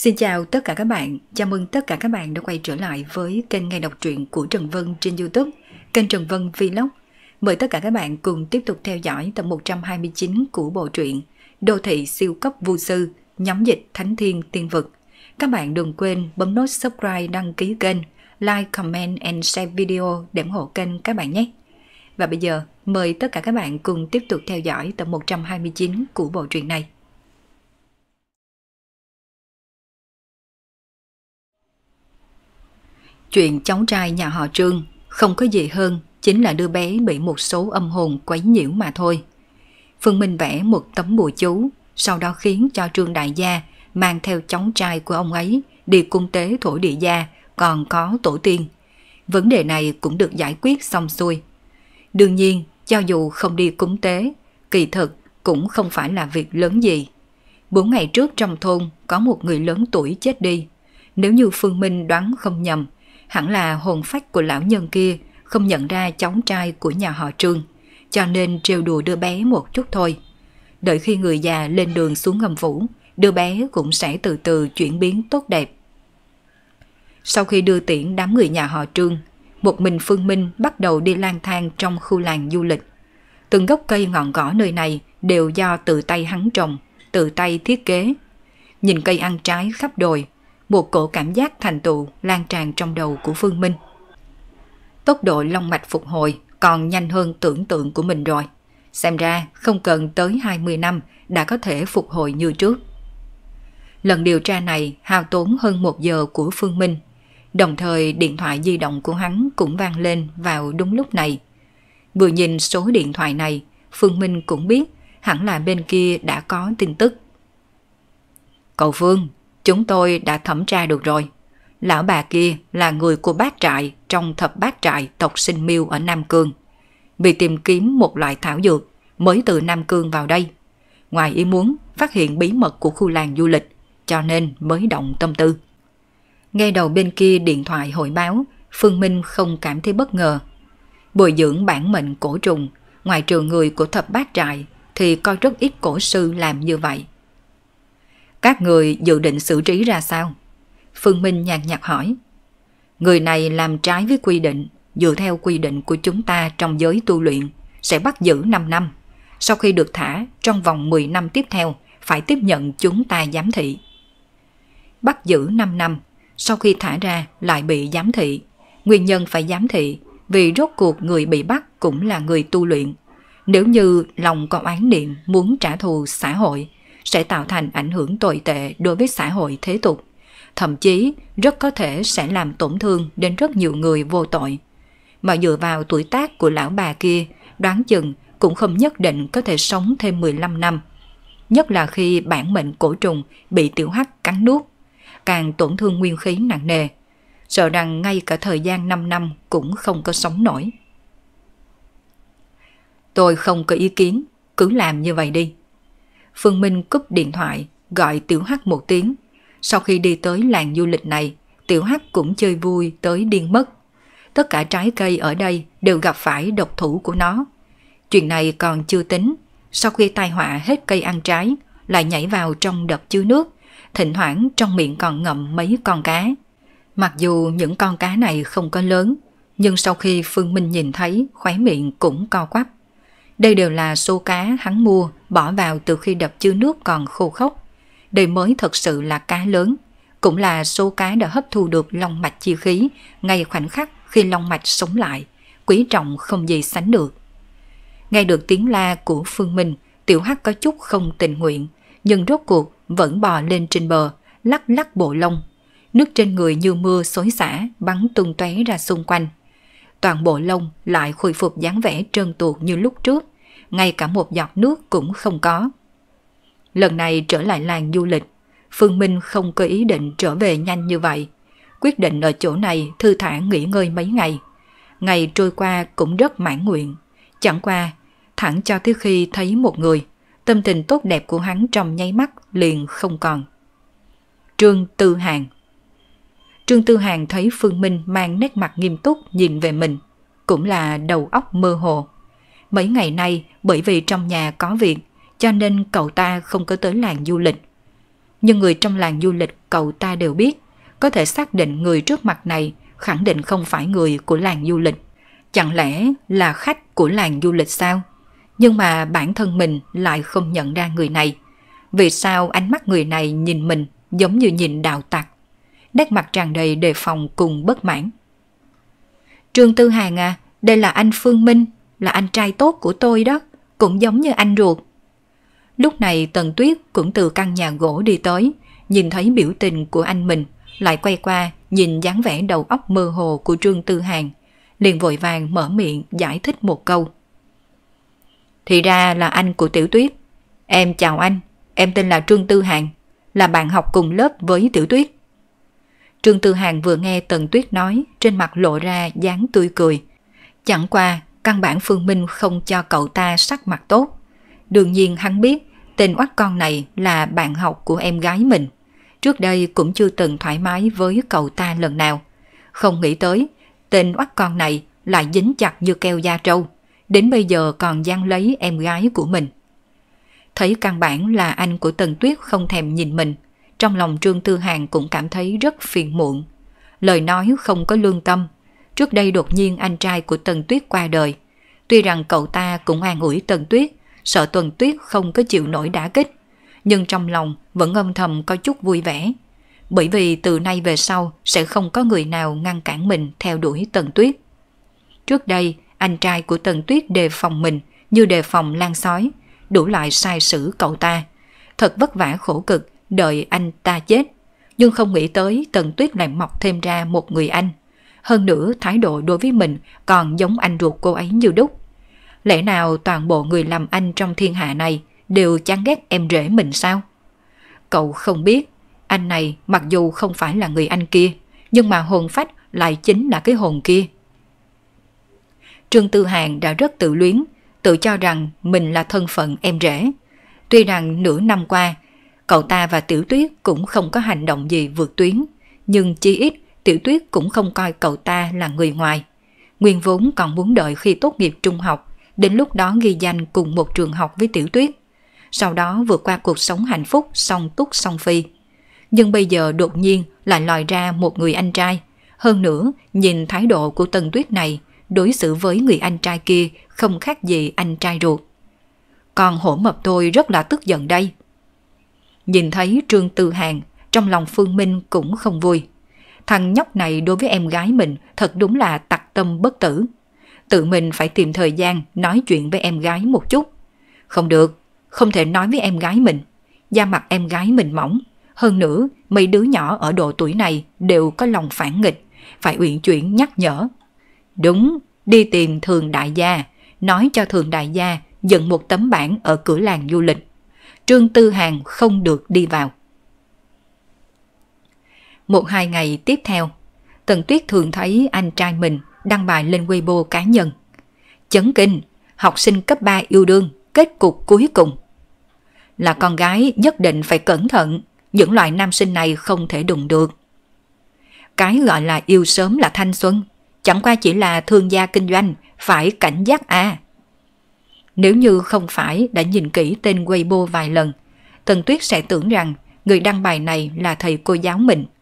Xin chào tất cả các bạn, chào mừng tất cả các bạn đã quay trở lại với kênh Ngày Đọc Truyện của Trần Vân trên Youtube, kênh Trần Vân Vlog. Mời tất cả các bạn cùng tiếp tục theo dõi tập 129 của bộ truyện Đô thị siêu cấp vô sư, nhóm dịch Thánh Thiên Tiên Vực. Các bạn đừng quên bấm nút subscribe đăng ký kênh, like, comment and share video để ủng hộ kênh các bạn nhé. Và bây giờ, mời tất cả các bạn cùng tiếp tục theo dõi tập 129 của bộ truyện này. Chuyện cháu trai nhà họ Trương không có gì hơn chính là đứa bé bị một số âm hồn quấy nhiễu mà thôi. Phương Minh vẽ một tấm bùa chú, sau đó khiến cho Trương Đại Gia mang theo cháu trai của ông ấy đi cung tế thổ địa gia còn có tổ tiên. Vấn đề này cũng được giải quyết xong xuôi. Đương nhiên, cho dù không đi cúng tế, kỳ thực cũng không phải là việc lớn gì. Bốn ngày trước trong thôn có một người lớn tuổi chết đi. Nếu như Phương Minh đoán không nhầm, Hẳn là hồn phách của lão nhân kia không nhận ra cháu trai của nhà họ Trương, cho nên trêu đùa đứa bé một chút thôi. Đợi khi người già lên đường xuống ngầm vũ, đứa bé cũng sẽ từ từ chuyển biến tốt đẹp. Sau khi đưa tiễn đám người nhà họ Trương, một mình Phương Minh bắt đầu đi lang thang trong khu làng du lịch. Từng gốc cây ngọn cỏ nơi này đều do tự tay hắn trồng, tự tay thiết kế. Nhìn cây ăn trái khắp đồi, một cổ cảm giác thành tựu lan tràn trong đầu của Phương Minh. Tốc độ long mạch phục hồi còn nhanh hơn tưởng tượng của mình rồi. Xem ra không cần tới 20 năm đã có thể phục hồi như trước. Lần điều tra này hao tốn hơn một giờ của Phương Minh. Đồng thời điện thoại di động của hắn cũng vang lên vào đúng lúc này. Vừa nhìn số điện thoại này, Phương Minh cũng biết hẳn là bên kia đã có tin tức. Cậu Phương, Chúng tôi đã thẩm tra được rồi. Lão bà kia là người của bát trại trong thập bát trại tộc sinh miêu ở Nam Cương. Vì tìm kiếm một loại thảo dược mới từ Nam Cương vào đây. Ngoài ý muốn phát hiện bí mật của khu làng du lịch cho nên mới động tâm tư. Ngay đầu bên kia điện thoại hội báo, Phương Minh không cảm thấy bất ngờ. Bồi dưỡng bản mệnh cổ trùng, ngoài trường người của thập bát trại thì coi rất ít cổ sư làm như vậy. Các người dự định xử trí ra sao? Phương Minh nhàn nhạt hỏi. Người này làm trái với quy định, dựa theo quy định của chúng ta trong giới tu luyện, sẽ bắt giữ 5 năm. Sau khi được thả, trong vòng 10 năm tiếp theo, phải tiếp nhận chúng ta giám thị. Bắt giữ 5 năm, sau khi thả ra lại bị giám thị. Nguyên nhân phải giám thị vì rốt cuộc người bị bắt cũng là người tu luyện. Nếu như lòng có oán niệm muốn trả thù xã hội sẽ tạo thành ảnh hưởng tồi tệ đối với xã hội thế tục, thậm chí rất có thể sẽ làm tổn thương đến rất nhiều người vô tội. Mà dựa vào tuổi tác của lão bà kia, đoán chừng cũng không nhất định có thể sống thêm 15 năm. Nhất là khi bản mệnh cổ trùng bị tiểu hắc cắn nuốt, càng tổn thương nguyên khí nặng nề. Sợ rằng ngay cả thời gian 5 năm cũng không có sống nổi. Tôi không có ý kiến, cứ làm như vậy đi. Phương Minh cúp điện thoại, gọi Tiểu Hắc một tiếng. Sau khi đi tới làng du lịch này, Tiểu Hắc cũng chơi vui tới điên mất. Tất cả trái cây ở đây đều gặp phải độc thủ của nó. Chuyện này còn chưa tính, sau khi tai họa hết cây ăn trái, lại nhảy vào trong đập chứa nước, thỉnh thoảng trong miệng còn ngậm mấy con cá. Mặc dù những con cá này không có lớn, nhưng sau khi Phương Minh nhìn thấy, khóe miệng cũng co quắp. Đây đều là số cá hắn mua bỏ vào từ khi đập chứa nước còn khô khốc. Đây mới thật sự là cá lớn, cũng là số cá đã hấp thu được long mạch chi khí ngay khoảnh khắc khi long mạch sống lại, quý trọng không gì sánh được. Nghe được tiếng la của Phương Minh, Tiểu Hắc có chút không tình nguyện, nhưng rốt cuộc vẫn bò lên trên bờ, lắc lắc bộ lông. Nước trên người như mưa xối xả, bắn tung tóe ra xung quanh. Toàn bộ lông lại khôi phục dáng vẻ trơn tuột như lúc trước, ngay cả một giọt nước cũng không có. Lần này trở lại làng du lịch, Phương Minh không có ý định trở về nhanh như vậy. Quyết định ở chỗ này thư thả nghỉ ngơi mấy ngày. Ngày trôi qua cũng rất mãn nguyện. Chẳng qua, thẳng cho tới khi thấy một người, tâm tình tốt đẹp của hắn trong nháy mắt liền không còn. Trương Tư Hàng Trương Tư Hàng thấy Phương Minh mang nét mặt nghiêm túc nhìn về mình, cũng là đầu óc mơ hồ. Mấy ngày nay bởi vì trong nhà có việc cho nên cậu ta không có tới làng du lịch. Nhưng người trong làng du lịch cậu ta đều biết, có thể xác định người trước mặt này khẳng định không phải người của làng du lịch. Chẳng lẽ là khách của làng du lịch sao? Nhưng mà bản thân mình lại không nhận ra người này. Vì sao ánh mắt người này nhìn mình giống như nhìn đào tặc? Nét mặt tràn đầy đề phòng cùng bất mãn. Trương Tư Hàng à, đây là anh Phương Minh, là anh trai tốt của tôi đó, cũng giống như anh ruột. Lúc này Tần Tuyết cũng từ căn nhà gỗ đi tới, nhìn thấy biểu tình của anh mình, lại quay qua nhìn dáng vẻ đầu óc mơ hồ của Trương Tư Hàn, liền vội vàng mở miệng giải thích một câu. Thì ra là anh của Tiểu Tuyết. Em chào anh, em tên là Trương Tư Hàn, là bạn học cùng lớp với Tiểu Tuyết. Trương Tư Hàn vừa nghe Tần Tuyết nói, trên mặt lộ ra dáng tươi cười. Chẳng qua căn bản Phương Minh không cho cậu ta sắc mặt tốt. Đương nhiên hắn biết tên oắt con này là bạn học của em gái mình. Trước đây cũng chưa từng thoải mái với cậu ta lần nào. Không nghĩ tới, tên oắt con này lại dính chặt như keo da trâu. Đến bây giờ còn gian lấy em gái của mình. Thấy căn bản là anh của Tần Tuyết không thèm nhìn mình. Trong lòng Trương Tư Hàng cũng cảm thấy rất phiền muộn. Lời nói không có lương tâm Trước đây đột nhiên anh trai của Tần Tuyết qua đời. Tuy rằng cậu ta cũng an ủi Tần Tuyết, sợ Tần Tuyết không có chịu nổi đả kích, nhưng trong lòng vẫn âm thầm có chút vui vẻ. Bởi vì từ nay về sau sẽ không có người nào ngăn cản mình theo đuổi Tần Tuyết. Trước đây, anh trai của Tần Tuyết đề phòng mình như đề phòng lan sói, đủ loại sai sử cậu ta. Thật vất vả khổ cực, đợi anh ta chết. Nhưng không nghĩ tới Tần Tuyết lại mọc thêm ra một người anh. Hơn nữa thái độ đối với mình còn giống anh ruột cô ấy như đúc. Lẽ nào toàn bộ người làm anh trong thiên hạ này đều chán ghét em rể mình sao? Cậu không biết, anh này mặc dù không phải là người anh kia, nhưng mà hồn phách lại chính là cái hồn kia. Trương Tư hàn đã rất tự luyến, tự cho rằng mình là thân phận em rể. Tuy rằng nửa năm qua, cậu ta và Tiểu Tuyết cũng không có hành động gì vượt tuyến, nhưng chi ít Tiểu Tuyết cũng không coi cậu ta là người ngoài. Nguyên vốn còn muốn đợi khi tốt nghiệp trung học, đến lúc đó ghi danh cùng một trường học với Tiểu Tuyết. Sau đó vượt qua cuộc sống hạnh phúc song túc song phi. Nhưng bây giờ đột nhiên lại lòi ra một người anh trai. Hơn nữa, nhìn thái độ của Tần Tuyết này, đối xử với người anh trai kia không khác gì anh trai ruột. Còn hổ mập tôi rất là tức giận đây. Nhìn thấy Trương Tư Hàng, trong lòng Phương Minh cũng không vui. Thằng nhóc này đối với em gái mình thật đúng là tặc tâm bất tử. Tự mình phải tìm thời gian nói chuyện với em gái một chút. Không được, không thể nói với em gái mình. Da mặt em gái mình mỏng. Hơn nữa, mấy đứa nhỏ ở độ tuổi này đều có lòng phản nghịch, phải uyển chuyển nhắc nhở. Đúng, đi tìm thường đại gia, nói cho thường đại gia dựng một tấm bảng ở cửa làng du lịch. Trương Tư Hàng không được đi vào một hai ngày tiếp theo, Tần Tuyết thường thấy anh trai mình đăng bài lên Weibo cá nhân. Chấn kinh, học sinh cấp 3 yêu đương, kết cục cuối cùng. Là con gái nhất định phải cẩn thận, những loại nam sinh này không thể đụng được. Cái gọi là yêu sớm là thanh xuân, chẳng qua chỉ là thương gia kinh doanh, phải cảnh giác à. Nếu như không phải đã nhìn kỹ tên Weibo vài lần, Tần Tuyết sẽ tưởng rằng người đăng bài này là thầy cô giáo mình –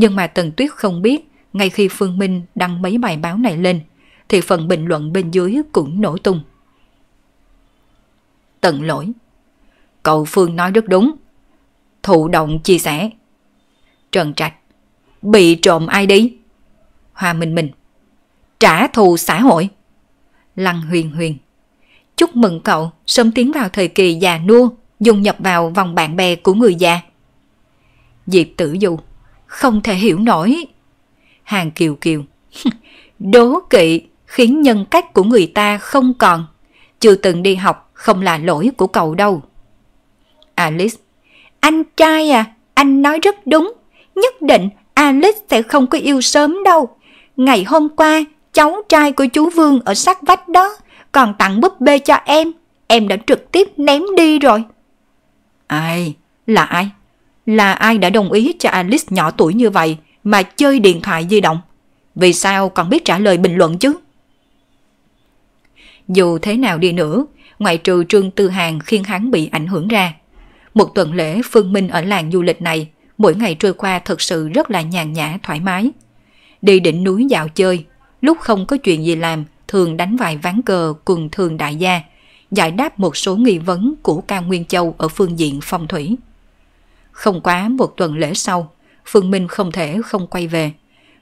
nhưng mà Tần Tuyết không biết, ngay khi Phương Minh đăng mấy bài báo này lên, thì phần bình luận bên dưới cũng nổ tung. Tần lỗi Cậu Phương nói rất đúng. Thụ động chia sẻ. Trần Trạch Bị trộm ai đi? Hoa Minh Minh Trả thù xã hội Lăng Huyền Huyền Chúc mừng cậu sớm tiến vào thời kỳ già nua, dung nhập vào vòng bạn bè của người già. Diệp Tử Du không thể hiểu nổi. Hàng Kiều Kiều, đố kỵ khiến nhân cách của người ta không còn. Chưa từng đi học không là lỗi của cậu đâu. Alice, anh trai à, anh nói rất đúng. Nhất định Alice sẽ không có yêu sớm đâu. Ngày hôm qua, cháu trai của chú Vương ở sát vách đó còn tặng búp bê cho em. Em đã trực tiếp ném đi rồi. Ai? Là ai? Là ai đã đồng ý cho Alice nhỏ tuổi như vậy mà chơi điện thoại di động? Vì sao còn biết trả lời bình luận chứ? Dù thế nào đi nữa, ngoại trừ Trương Tư Hàng khiến hắn bị ảnh hưởng ra. Một tuần lễ phương minh ở làng du lịch này, mỗi ngày trôi qua thật sự rất là nhàn nhã thoải mái. Đi đỉnh núi dạo chơi, lúc không có chuyện gì làm, thường đánh vài ván cờ cùng thường đại gia, giải đáp một số nghi vấn của cao Nguyên Châu ở phương diện phong thủy. Không quá một tuần lễ sau, Phương Minh không thể không quay về,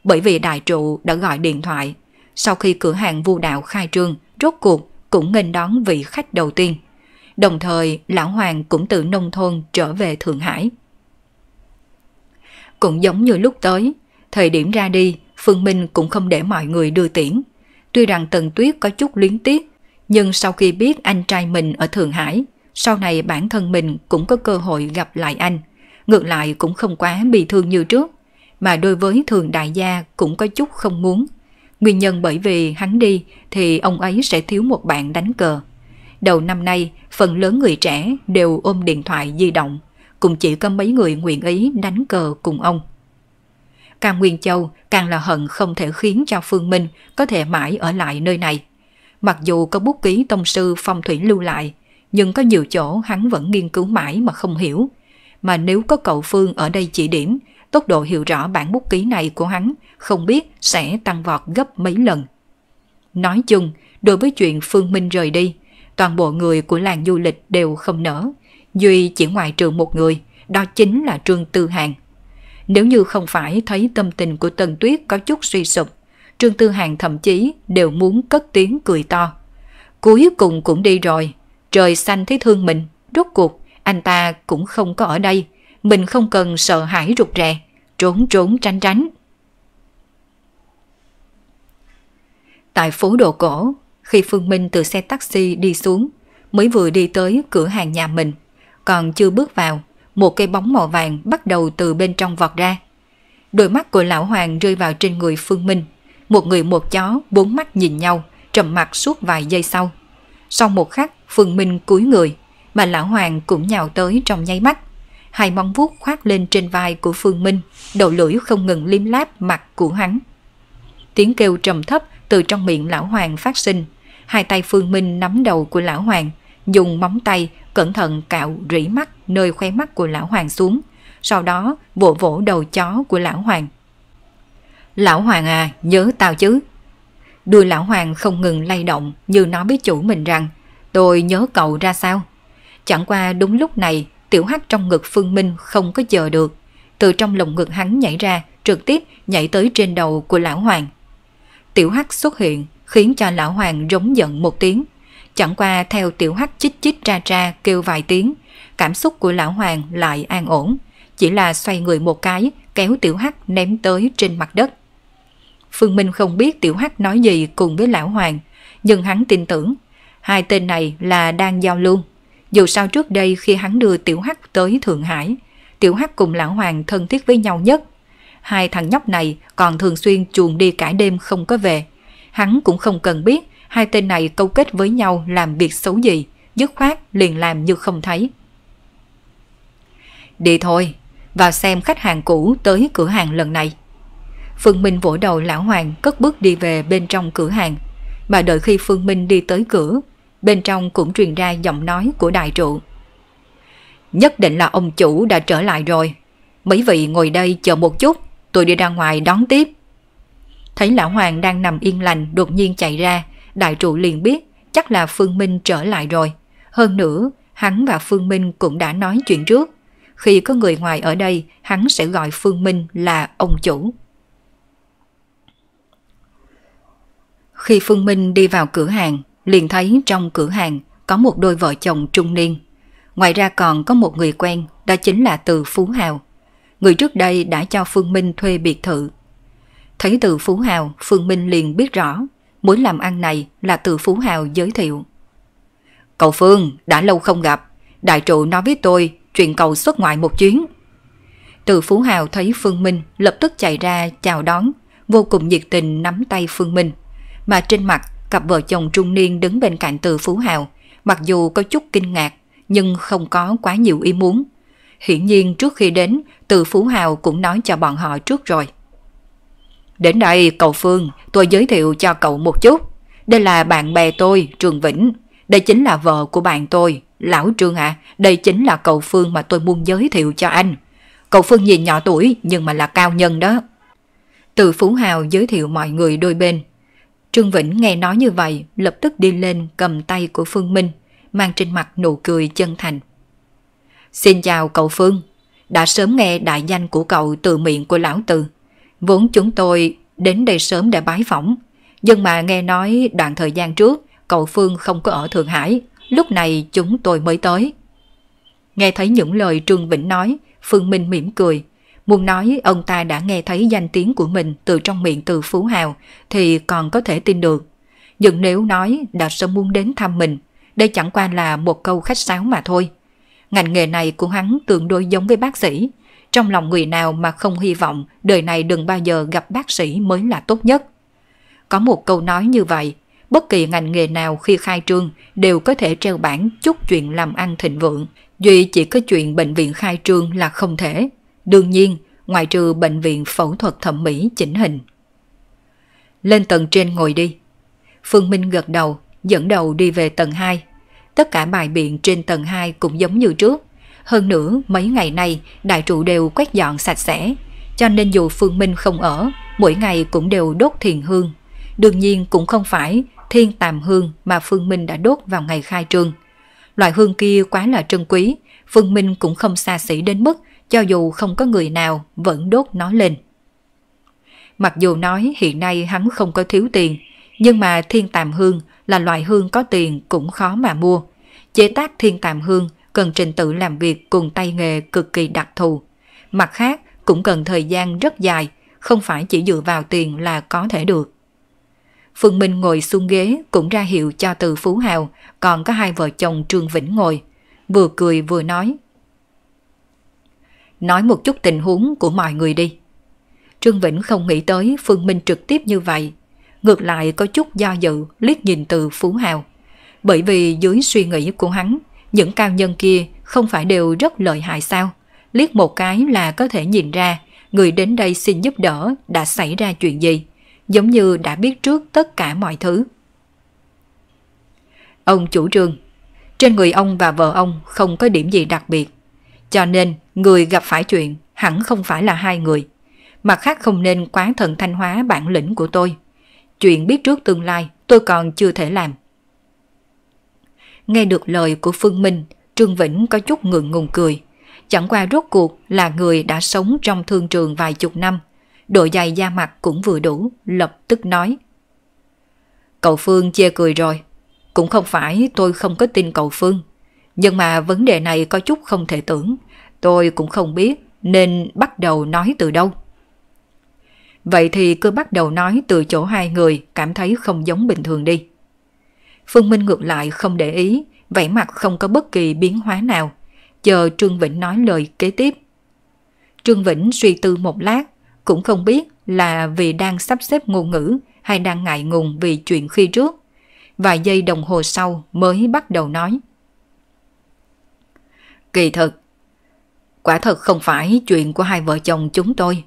bởi vì đại trụ đã gọi điện thoại. Sau khi cửa hàng vu đạo khai trương, rốt cuộc cũng nghênh đón vị khách đầu tiên. Đồng thời, Lão Hoàng cũng từ nông thôn trở về Thượng Hải. Cũng giống như lúc tới, thời điểm ra đi, Phương Minh cũng không để mọi người đưa tiễn. Tuy rằng Tần Tuyết có chút luyến tiếc, nhưng sau khi biết anh trai mình ở Thượng Hải, sau này bản thân mình cũng có cơ hội gặp lại anh – ngược lại cũng không quá bị thương như trước, mà đối với thường đại gia cũng có chút không muốn. Nguyên nhân bởi vì hắn đi thì ông ấy sẽ thiếu một bạn đánh cờ. Đầu năm nay, phần lớn người trẻ đều ôm điện thoại di động, cũng chỉ có mấy người nguyện ý đánh cờ cùng ông. Càng Nguyên Châu càng là hận không thể khiến cho Phương Minh có thể mãi ở lại nơi này. Mặc dù có bút ký tông sư phong thủy lưu lại, nhưng có nhiều chỗ hắn vẫn nghiên cứu mãi mà không hiểu mà nếu có cậu Phương ở đây chỉ điểm, tốc độ hiểu rõ bản bút ký này của hắn không biết sẽ tăng vọt gấp mấy lần. Nói chung, đối với chuyện Phương Minh rời đi, toàn bộ người của làng du lịch đều không nở, duy chỉ ngoài trừ một người, đó chính là Trương Tư Hàng. Nếu như không phải thấy tâm tình của Tần Tuyết có chút suy sụp, Trương Tư Hàng thậm chí đều muốn cất tiếng cười to. Cuối cùng cũng đi rồi, trời xanh thấy thương mình, rốt cuộc anh ta cũng không có ở đây, mình không cần sợ hãi rụt rè, trốn trốn tránh tránh. Tại phố đồ cổ, khi Phương Minh từ xe taxi đi xuống, mới vừa đi tới cửa hàng nhà mình, còn chưa bước vào, một cây bóng màu vàng bắt đầu từ bên trong vọt ra. Đôi mắt của lão Hoàng rơi vào trên người Phương Minh, một người một chó bốn mắt nhìn nhau, trầm mặc suốt vài giây sau. Sau một khắc, Phương Minh cúi người, mà lão hoàng cũng nhào tới trong nháy mắt. Hai móng vuốt khoác lên trên vai của Phương Minh, đầu lưỡi không ngừng liếm láp mặt của hắn. Tiếng kêu trầm thấp từ trong miệng lão hoàng phát sinh. Hai tay Phương Minh nắm đầu của lão hoàng, dùng móng tay cẩn thận cạo rỉ mắt nơi khoe mắt của lão hoàng xuống, sau đó vỗ vỗ đầu chó của lão hoàng. Lão hoàng à, nhớ tao chứ. Đuôi lão hoàng không ngừng lay động như nói với chủ mình rằng tôi nhớ cậu ra sao. Chẳng qua đúng lúc này, tiểu hắc trong ngực Phương Minh không có chờ được. Từ trong lồng ngực hắn nhảy ra, trực tiếp nhảy tới trên đầu của Lão Hoàng. Tiểu hắc xuất hiện, khiến cho Lão Hoàng rống giận một tiếng. Chẳng qua theo tiểu hắc chích chích ra ra kêu vài tiếng, cảm xúc của Lão Hoàng lại an ổn. Chỉ là xoay người một cái, kéo tiểu hắc ném tới trên mặt đất. Phương Minh không biết tiểu hắc nói gì cùng với Lão Hoàng, nhưng hắn tin tưởng hai tên này là đang giao luôn. Dù sao trước đây khi hắn đưa Tiểu Hắc tới Thượng Hải, Tiểu Hắc cùng Lão Hoàng thân thiết với nhau nhất. Hai thằng nhóc này còn thường xuyên chuồn đi cả đêm không có về. Hắn cũng không cần biết hai tên này câu kết với nhau làm việc xấu gì, dứt khoát liền làm như không thấy. Đi thôi, vào xem khách hàng cũ tới cửa hàng lần này. Phương Minh vỗ đầu Lão Hoàng cất bước đi về bên trong cửa hàng. Mà đợi khi Phương Minh đi tới cửa bên trong cũng truyền ra giọng nói của đại trụ. Nhất định là ông chủ đã trở lại rồi. Mấy vị ngồi đây chờ một chút, tôi đi ra ngoài đón tiếp. Thấy lão hoàng đang nằm yên lành đột nhiên chạy ra, đại trụ liền biết chắc là Phương Minh trở lại rồi. Hơn nữa, hắn và Phương Minh cũng đã nói chuyện trước. Khi có người ngoài ở đây, hắn sẽ gọi Phương Minh là ông chủ. Khi Phương Minh đi vào cửa hàng, liền thấy trong cửa hàng có một đôi vợ chồng trung niên. Ngoài ra còn có một người quen, đó chính là Từ Phú Hào. Người trước đây đã cho Phương Minh thuê biệt thự. Thấy Từ Phú Hào, Phương Minh liền biết rõ, mối làm ăn này là Từ Phú Hào giới thiệu. Cậu Phương, đã lâu không gặp, đại trụ nói với tôi chuyện cầu xuất ngoại một chuyến. Từ Phú Hào thấy Phương Minh lập tức chạy ra chào đón, vô cùng nhiệt tình nắm tay Phương Minh, mà trên mặt cặp vợ chồng trung niên đứng bên cạnh từ Phú Hào, mặc dù có chút kinh ngạc, nhưng không có quá nhiều ý muốn. Hiển nhiên trước khi đến, từ Phú Hào cũng nói cho bọn họ trước rồi. Đến đây, cậu Phương, tôi giới thiệu cho cậu một chút. Đây là bạn bè tôi, Trường Vĩnh. Đây chính là vợ của bạn tôi, Lão Trương ạ. À, đây chính là cậu Phương mà tôi muốn giới thiệu cho anh. Cậu Phương nhìn nhỏ tuổi nhưng mà là cao nhân đó. Từ Phú Hào giới thiệu mọi người đôi bên, Trương Vĩnh nghe nói như vậy, lập tức đi lên cầm tay của Phương Minh, mang trên mặt nụ cười chân thành. Xin chào cậu Phương, đã sớm nghe đại danh của cậu từ miệng của lão từ. Vốn chúng tôi đến đây sớm để bái phỏng, nhưng mà nghe nói đoạn thời gian trước cậu Phương không có ở Thượng Hải, lúc này chúng tôi mới tới. Nghe thấy những lời Trương Vĩnh nói, Phương Minh mỉm cười, Muốn nói ông ta đã nghe thấy danh tiếng của mình từ trong miệng từ Phú Hào thì còn có thể tin được. Nhưng nếu nói đã sớm muốn đến thăm mình, đây chẳng qua là một câu khách sáo mà thôi. Ngành nghề này của hắn tương đối giống với bác sĩ. Trong lòng người nào mà không hy vọng đời này đừng bao giờ gặp bác sĩ mới là tốt nhất. Có một câu nói như vậy, bất kỳ ngành nghề nào khi khai trương đều có thể treo bảng chút chuyện làm ăn thịnh vượng. Duy chỉ có chuyện bệnh viện khai trương là không thể. Đương nhiên, ngoại trừ bệnh viện phẫu thuật thẩm mỹ chỉnh hình. Lên tầng trên ngồi đi. Phương Minh gật đầu, dẫn đầu đi về tầng 2. Tất cả bài biện trên tầng 2 cũng giống như trước. Hơn nữa, mấy ngày nay, đại trụ đều quét dọn sạch sẽ. Cho nên dù Phương Minh không ở, mỗi ngày cũng đều đốt thiền hương. Đương nhiên cũng không phải thiên tàm hương mà Phương Minh đã đốt vào ngày khai trương. Loại hương kia quá là trân quý, Phương Minh cũng không xa xỉ đến mức cho dù không có người nào vẫn đốt nó lên. Mặc dù nói hiện nay hắn không có thiếu tiền, nhưng mà thiên tàm hương là loại hương có tiền cũng khó mà mua. Chế tác thiên tàm hương cần trình tự làm việc cùng tay nghề cực kỳ đặc thù. Mặt khác cũng cần thời gian rất dài, không phải chỉ dựa vào tiền là có thể được. Phương Minh ngồi xuống ghế cũng ra hiệu cho từ Phú Hào, còn có hai vợ chồng Trương Vĩnh ngồi. Vừa cười vừa nói – nói một chút tình huống của mọi người đi. Trương Vĩnh không nghĩ tới Phương Minh trực tiếp như vậy, ngược lại có chút do dự liếc nhìn từ Phú Hào. Bởi vì dưới suy nghĩ của hắn, những cao nhân kia không phải đều rất lợi hại sao? Liếc một cái là có thể nhìn ra người đến đây xin giúp đỡ đã xảy ra chuyện gì, giống như đã biết trước tất cả mọi thứ. Ông chủ trương, trên người ông và vợ ông không có điểm gì đặc biệt, cho nên người gặp phải chuyện hẳn không phải là hai người. Mặt khác không nên quá thần thanh hóa bản lĩnh của tôi. Chuyện biết trước tương lai tôi còn chưa thể làm. Nghe được lời của Phương Minh, Trương Vĩnh có chút ngượng ngùng cười. Chẳng qua rốt cuộc là người đã sống trong thương trường vài chục năm. Độ dày da mặt cũng vừa đủ, lập tức nói. Cậu Phương chê cười rồi. Cũng không phải tôi không có tin cậu Phương. Nhưng mà vấn đề này có chút không thể tưởng, tôi cũng không biết nên bắt đầu nói từ đâu. Vậy thì cứ bắt đầu nói từ chỗ hai người cảm thấy không giống bình thường đi. Phương Minh ngược lại không để ý, vẻ mặt không có bất kỳ biến hóa nào, chờ Trương Vĩnh nói lời kế tiếp. Trương Vĩnh suy tư một lát, cũng không biết là vì đang sắp xếp ngôn ngữ hay đang ngại ngùng vì chuyện khi trước. Vài giây đồng hồ sau mới bắt đầu nói. Kỳ thực, quả thật không phải chuyện của hai vợ chồng chúng tôi,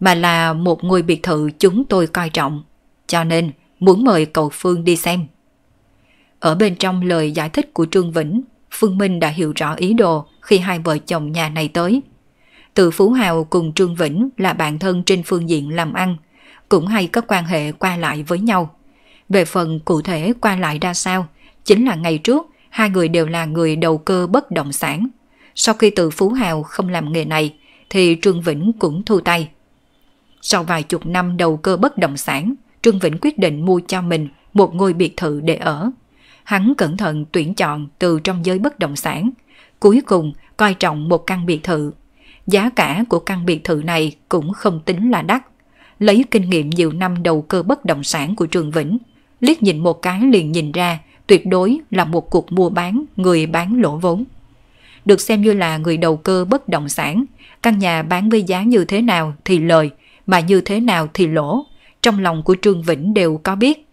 mà là một ngôi biệt thự chúng tôi coi trọng, cho nên muốn mời cậu Phương đi xem. Ở bên trong lời giải thích của Trương Vĩnh, Phương Minh đã hiểu rõ ý đồ khi hai vợ chồng nhà này tới. Từ Phú Hào cùng Trương Vĩnh là bạn thân trên phương diện làm ăn, cũng hay có quan hệ qua lại với nhau. Về phần cụ thể qua lại ra sao, chính là ngày trước hai người đều là người đầu cơ bất động sản – sau khi từ Phú Hào không làm nghề này, thì Trương Vĩnh cũng thu tay. Sau vài chục năm đầu cơ bất động sản, Trương Vĩnh quyết định mua cho mình một ngôi biệt thự để ở. Hắn cẩn thận tuyển chọn từ trong giới bất động sản, cuối cùng coi trọng một căn biệt thự. Giá cả của căn biệt thự này cũng không tính là đắt. Lấy kinh nghiệm nhiều năm đầu cơ bất động sản của Trường Vĩnh, liếc nhìn một cái liền nhìn ra tuyệt đối là một cuộc mua bán người bán lỗ vốn được xem như là người đầu cơ bất động sản. Căn nhà bán với giá như thế nào thì lời, mà như thế nào thì lỗ. Trong lòng của Trương Vĩnh đều có biết.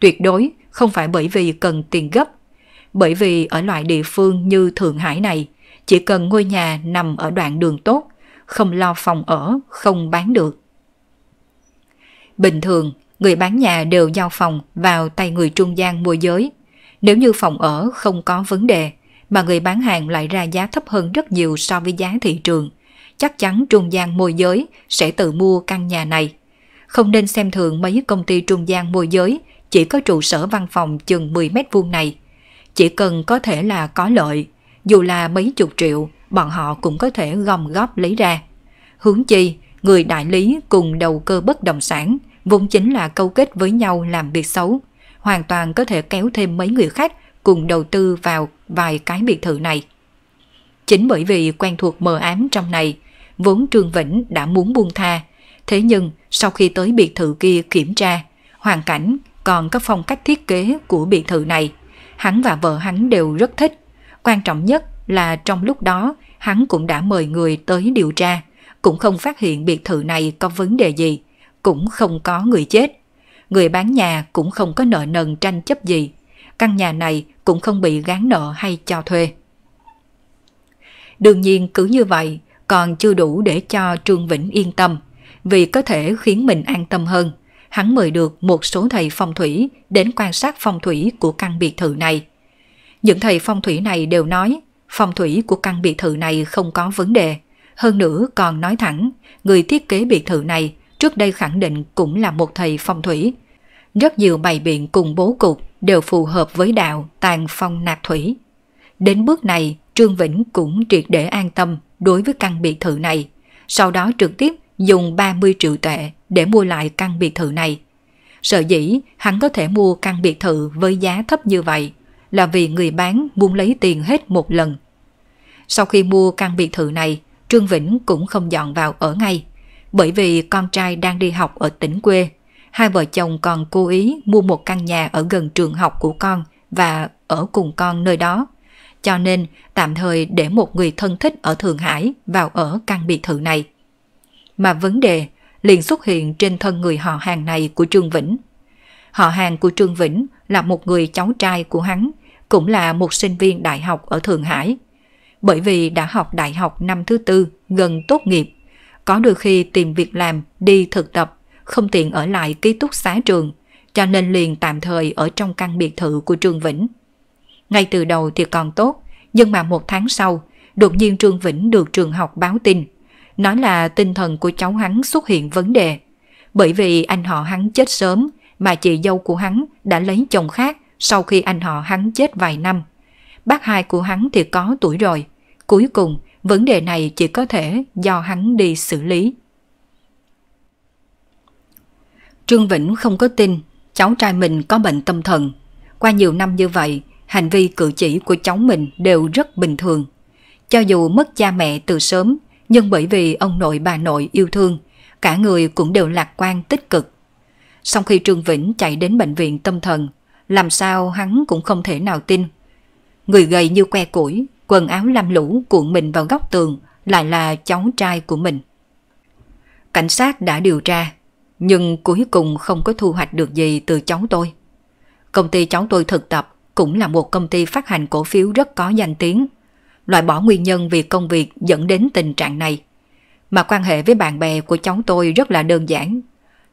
Tuyệt đối không phải bởi vì cần tiền gấp. Bởi vì ở loại địa phương như Thượng Hải này, chỉ cần ngôi nhà nằm ở đoạn đường tốt, không lo phòng ở, không bán được. Bình thường, người bán nhà đều giao phòng vào tay người trung gian môi giới. Nếu như phòng ở không có vấn đề, mà người bán hàng lại ra giá thấp hơn rất nhiều so với giá thị trường. Chắc chắn trung gian môi giới sẽ tự mua căn nhà này. Không nên xem thường mấy công ty trung gian môi giới chỉ có trụ sở văn phòng chừng 10 mét vuông này. Chỉ cần có thể là có lợi, dù là mấy chục triệu, bọn họ cũng có thể gom góp lấy ra. Hướng chi, người đại lý cùng đầu cơ bất động sản vốn chính là câu kết với nhau làm việc xấu, hoàn toàn có thể kéo thêm mấy người khác cùng đầu tư vào vài cái biệt thự này. Chính bởi vì quen thuộc mờ ám trong này, vốn Trương Vĩnh đã muốn buông tha, thế nhưng sau khi tới biệt thự kia kiểm tra, hoàn cảnh còn có phong cách thiết kế của biệt thự này, hắn và vợ hắn đều rất thích. Quan trọng nhất là trong lúc đó hắn cũng đã mời người tới điều tra, cũng không phát hiện biệt thự này có vấn đề gì, cũng không có người chết. Người bán nhà cũng không có nợ nần tranh chấp gì căn nhà này cũng không bị gán nợ hay cho thuê. Đương nhiên cứ như vậy còn chưa đủ để cho Trương Vĩnh yên tâm, vì có thể khiến mình an tâm hơn. Hắn mời được một số thầy phong thủy đến quan sát phong thủy của căn biệt thự này. Những thầy phong thủy này đều nói phong thủy của căn biệt thự này không có vấn đề. Hơn nữa còn nói thẳng, người thiết kế biệt thự này trước đây khẳng định cũng là một thầy phong thủy, rất nhiều bày biện cùng bố cục đều phù hợp với đạo tàn phong nạp thủy. Đến bước này, Trương Vĩnh cũng triệt để an tâm đối với căn biệt thự này, sau đó trực tiếp dùng 30 triệu tệ để mua lại căn biệt thự này. Sợ dĩ hắn có thể mua căn biệt thự với giá thấp như vậy là vì người bán muốn lấy tiền hết một lần. Sau khi mua căn biệt thự này, Trương Vĩnh cũng không dọn vào ở ngay, bởi vì con trai đang đi học ở tỉnh quê hai vợ chồng còn cố ý mua một căn nhà ở gần trường học của con và ở cùng con nơi đó. Cho nên tạm thời để một người thân thích ở Thượng Hải vào ở căn biệt thự này. Mà vấn đề liền xuất hiện trên thân người họ hàng này của Trương Vĩnh. Họ hàng của Trương Vĩnh là một người cháu trai của hắn, cũng là một sinh viên đại học ở Thượng Hải. Bởi vì đã học đại học năm thứ tư gần tốt nghiệp, có đôi khi tìm việc làm đi thực tập không tiện ở lại ký túc xá trường, cho nên liền tạm thời ở trong căn biệt thự của Trương Vĩnh. Ngay từ đầu thì còn tốt, nhưng mà một tháng sau, đột nhiên Trương Vĩnh được trường học báo tin, nói là tinh thần của cháu hắn xuất hiện vấn đề. Bởi vì anh họ hắn chết sớm, mà chị dâu của hắn đã lấy chồng khác sau khi anh họ hắn chết vài năm. Bác hai của hắn thì có tuổi rồi, cuối cùng vấn đề này chỉ có thể do hắn đi xử lý. Trương Vĩnh không có tin cháu trai mình có bệnh tâm thần. Qua nhiều năm như vậy, hành vi cử chỉ của cháu mình đều rất bình thường. Cho dù mất cha mẹ từ sớm, nhưng bởi vì ông nội bà nội yêu thương, cả người cũng đều lạc quan tích cực. Sau khi Trương Vĩnh chạy đến bệnh viện tâm thần, làm sao hắn cũng không thể nào tin. Người gầy như que củi, quần áo lam lũ cuộn mình vào góc tường lại là cháu trai của mình. Cảnh sát đã điều tra, nhưng cuối cùng không có thu hoạch được gì từ cháu tôi. Công ty cháu tôi thực tập cũng là một công ty phát hành cổ phiếu rất có danh tiếng. Loại bỏ nguyên nhân vì công việc dẫn đến tình trạng này. Mà quan hệ với bạn bè của cháu tôi rất là đơn giản.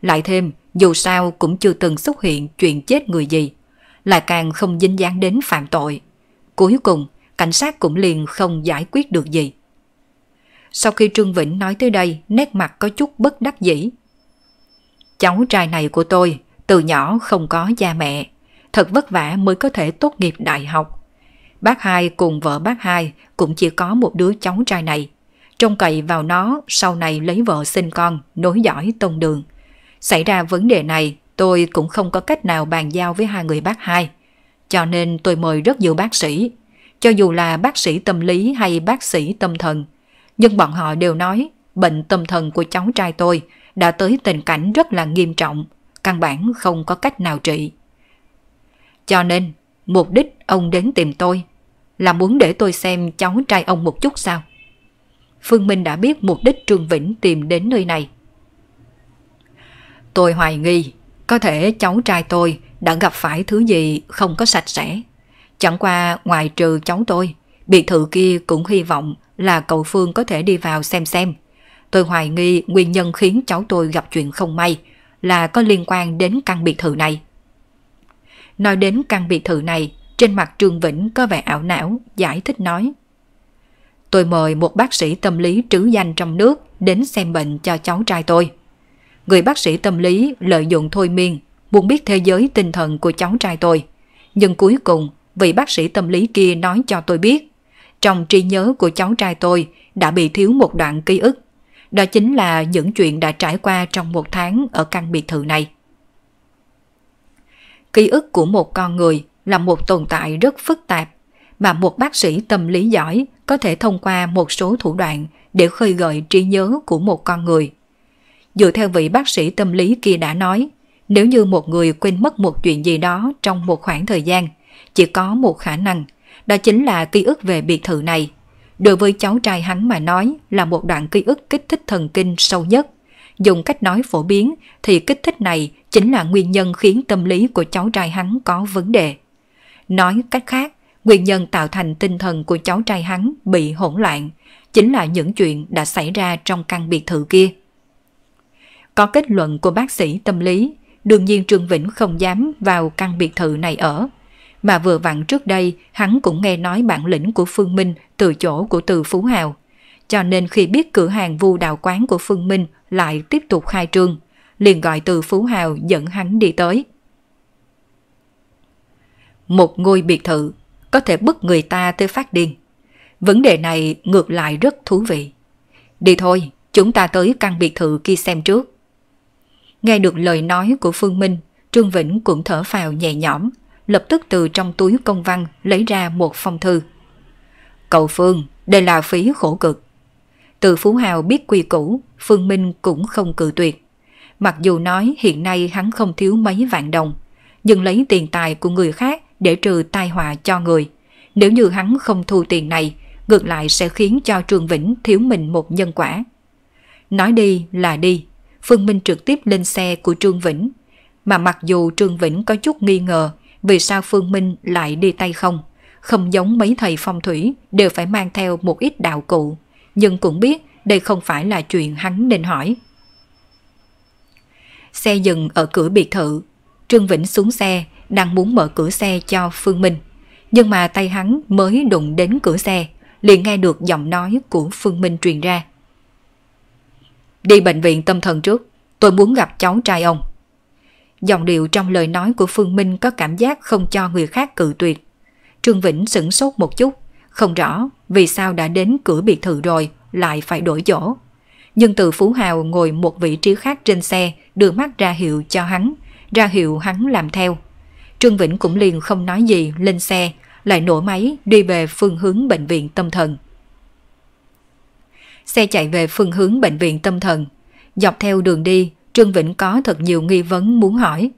Lại thêm, dù sao cũng chưa từng xuất hiện chuyện chết người gì. Lại càng không dính dáng đến phạm tội. Cuối cùng, cảnh sát cũng liền không giải quyết được gì. Sau khi Trương Vĩnh nói tới đây, nét mặt có chút bất đắc dĩ, Cháu trai này của tôi từ nhỏ không có cha mẹ, thật vất vả mới có thể tốt nghiệp đại học. Bác hai cùng vợ bác hai cũng chỉ có một đứa cháu trai này. Trông cậy vào nó sau này lấy vợ sinh con, nối dõi tông đường. Xảy ra vấn đề này tôi cũng không có cách nào bàn giao với hai người bác hai. Cho nên tôi mời rất nhiều bác sĩ. Cho dù là bác sĩ tâm lý hay bác sĩ tâm thần, nhưng bọn họ đều nói bệnh tâm thần của cháu trai tôi đã tới tình cảnh rất là nghiêm trọng, căn bản không có cách nào trị. Cho nên, mục đích ông đến tìm tôi là muốn để tôi xem cháu trai ông một chút sao. Phương Minh đã biết mục đích Trương Vĩnh tìm đến nơi này. Tôi hoài nghi, có thể cháu trai tôi đã gặp phải thứ gì không có sạch sẽ. Chẳng qua ngoài trừ cháu tôi, biệt thự kia cũng hy vọng là cậu Phương có thể đi vào xem xem Tôi hoài nghi nguyên nhân khiến cháu tôi gặp chuyện không may là có liên quan đến căn biệt thự này. Nói đến căn biệt thự này, trên mặt Trương Vĩnh có vẻ ảo não, giải thích nói. Tôi mời một bác sĩ tâm lý trứ danh trong nước đến xem bệnh cho cháu trai tôi. Người bác sĩ tâm lý lợi dụng thôi miên, muốn biết thế giới tinh thần của cháu trai tôi. Nhưng cuối cùng, vị bác sĩ tâm lý kia nói cho tôi biết, trong trí nhớ của cháu trai tôi đã bị thiếu một đoạn ký ức đó chính là những chuyện đã trải qua trong một tháng ở căn biệt thự này. Ký ức của một con người là một tồn tại rất phức tạp mà một bác sĩ tâm lý giỏi có thể thông qua một số thủ đoạn để khơi gợi trí nhớ của một con người. Dựa theo vị bác sĩ tâm lý kia đã nói, nếu như một người quên mất một chuyện gì đó trong một khoảng thời gian, chỉ có một khả năng, đó chính là ký ức về biệt thự này đối với cháu trai hắn mà nói là một đoạn ký ức kích thích thần kinh sâu nhất. Dùng cách nói phổ biến thì kích thích này chính là nguyên nhân khiến tâm lý của cháu trai hắn có vấn đề. Nói cách khác, nguyên nhân tạo thành tinh thần của cháu trai hắn bị hỗn loạn chính là những chuyện đã xảy ra trong căn biệt thự kia. Có kết luận của bác sĩ tâm lý, đương nhiên Trương Vĩnh không dám vào căn biệt thự này ở mà vừa vặn trước đây hắn cũng nghe nói bản lĩnh của Phương Minh từ chỗ của Từ Phú Hào. Cho nên khi biết cửa hàng vu đào quán của Phương Minh lại tiếp tục khai trương, liền gọi Từ Phú Hào dẫn hắn đi tới. Một ngôi biệt thự có thể bức người ta tới phát điên. Vấn đề này ngược lại rất thú vị. Đi thôi, chúng ta tới căn biệt thự kia xem trước. Nghe được lời nói của Phương Minh, Trương Vĩnh cũng thở phào nhẹ nhõm, lập tức từ trong túi công văn lấy ra một phong thư. Cậu Phương, đây là phí khổ cực. Từ Phú Hào biết quy củ, Phương Minh cũng không cự tuyệt. Mặc dù nói hiện nay hắn không thiếu mấy vạn đồng, nhưng lấy tiền tài của người khác để trừ tai họa cho người. Nếu như hắn không thu tiền này, ngược lại sẽ khiến cho Trương Vĩnh thiếu mình một nhân quả. Nói đi là đi, Phương Minh trực tiếp lên xe của Trương Vĩnh. Mà mặc dù Trương Vĩnh có chút nghi ngờ vì sao Phương Minh lại đi tay không. Không giống mấy thầy phong thủy đều phải mang theo một ít đạo cụ, nhưng cũng biết đây không phải là chuyện hắn nên hỏi. Xe dừng ở cửa biệt thự, Trương Vĩnh xuống xe, đang muốn mở cửa xe cho Phương Minh. Nhưng mà tay hắn mới đụng đến cửa xe, liền nghe được giọng nói của Phương Minh truyền ra. Đi bệnh viện tâm thần trước, tôi muốn gặp cháu trai ông. Giọng điệu trong lời nói của Phương Minh có cảm giác không cho người khác cự tuyệt. Trương Vĩnh sửng sốt một chút, không rõ vì sao đã đến cửa biệt thự rồi lại phải đổi chỗ. Nhưng từ Phú Hào ngồi một vị trí khác trên xe đưa mắt ra hiệu cho hắn, ra hiệu hắn làm theo. Trương Vĩnh cũng liền không nói gì lên xe, lại nổ máy đi về phương hướng bệnh viện tâm thần. Xe chạy về phương hướng bệnh viện tâm thần. Dọc theo đường đi, Trương Vĩnh có thật nhiều nghi vấn muốn hỏi,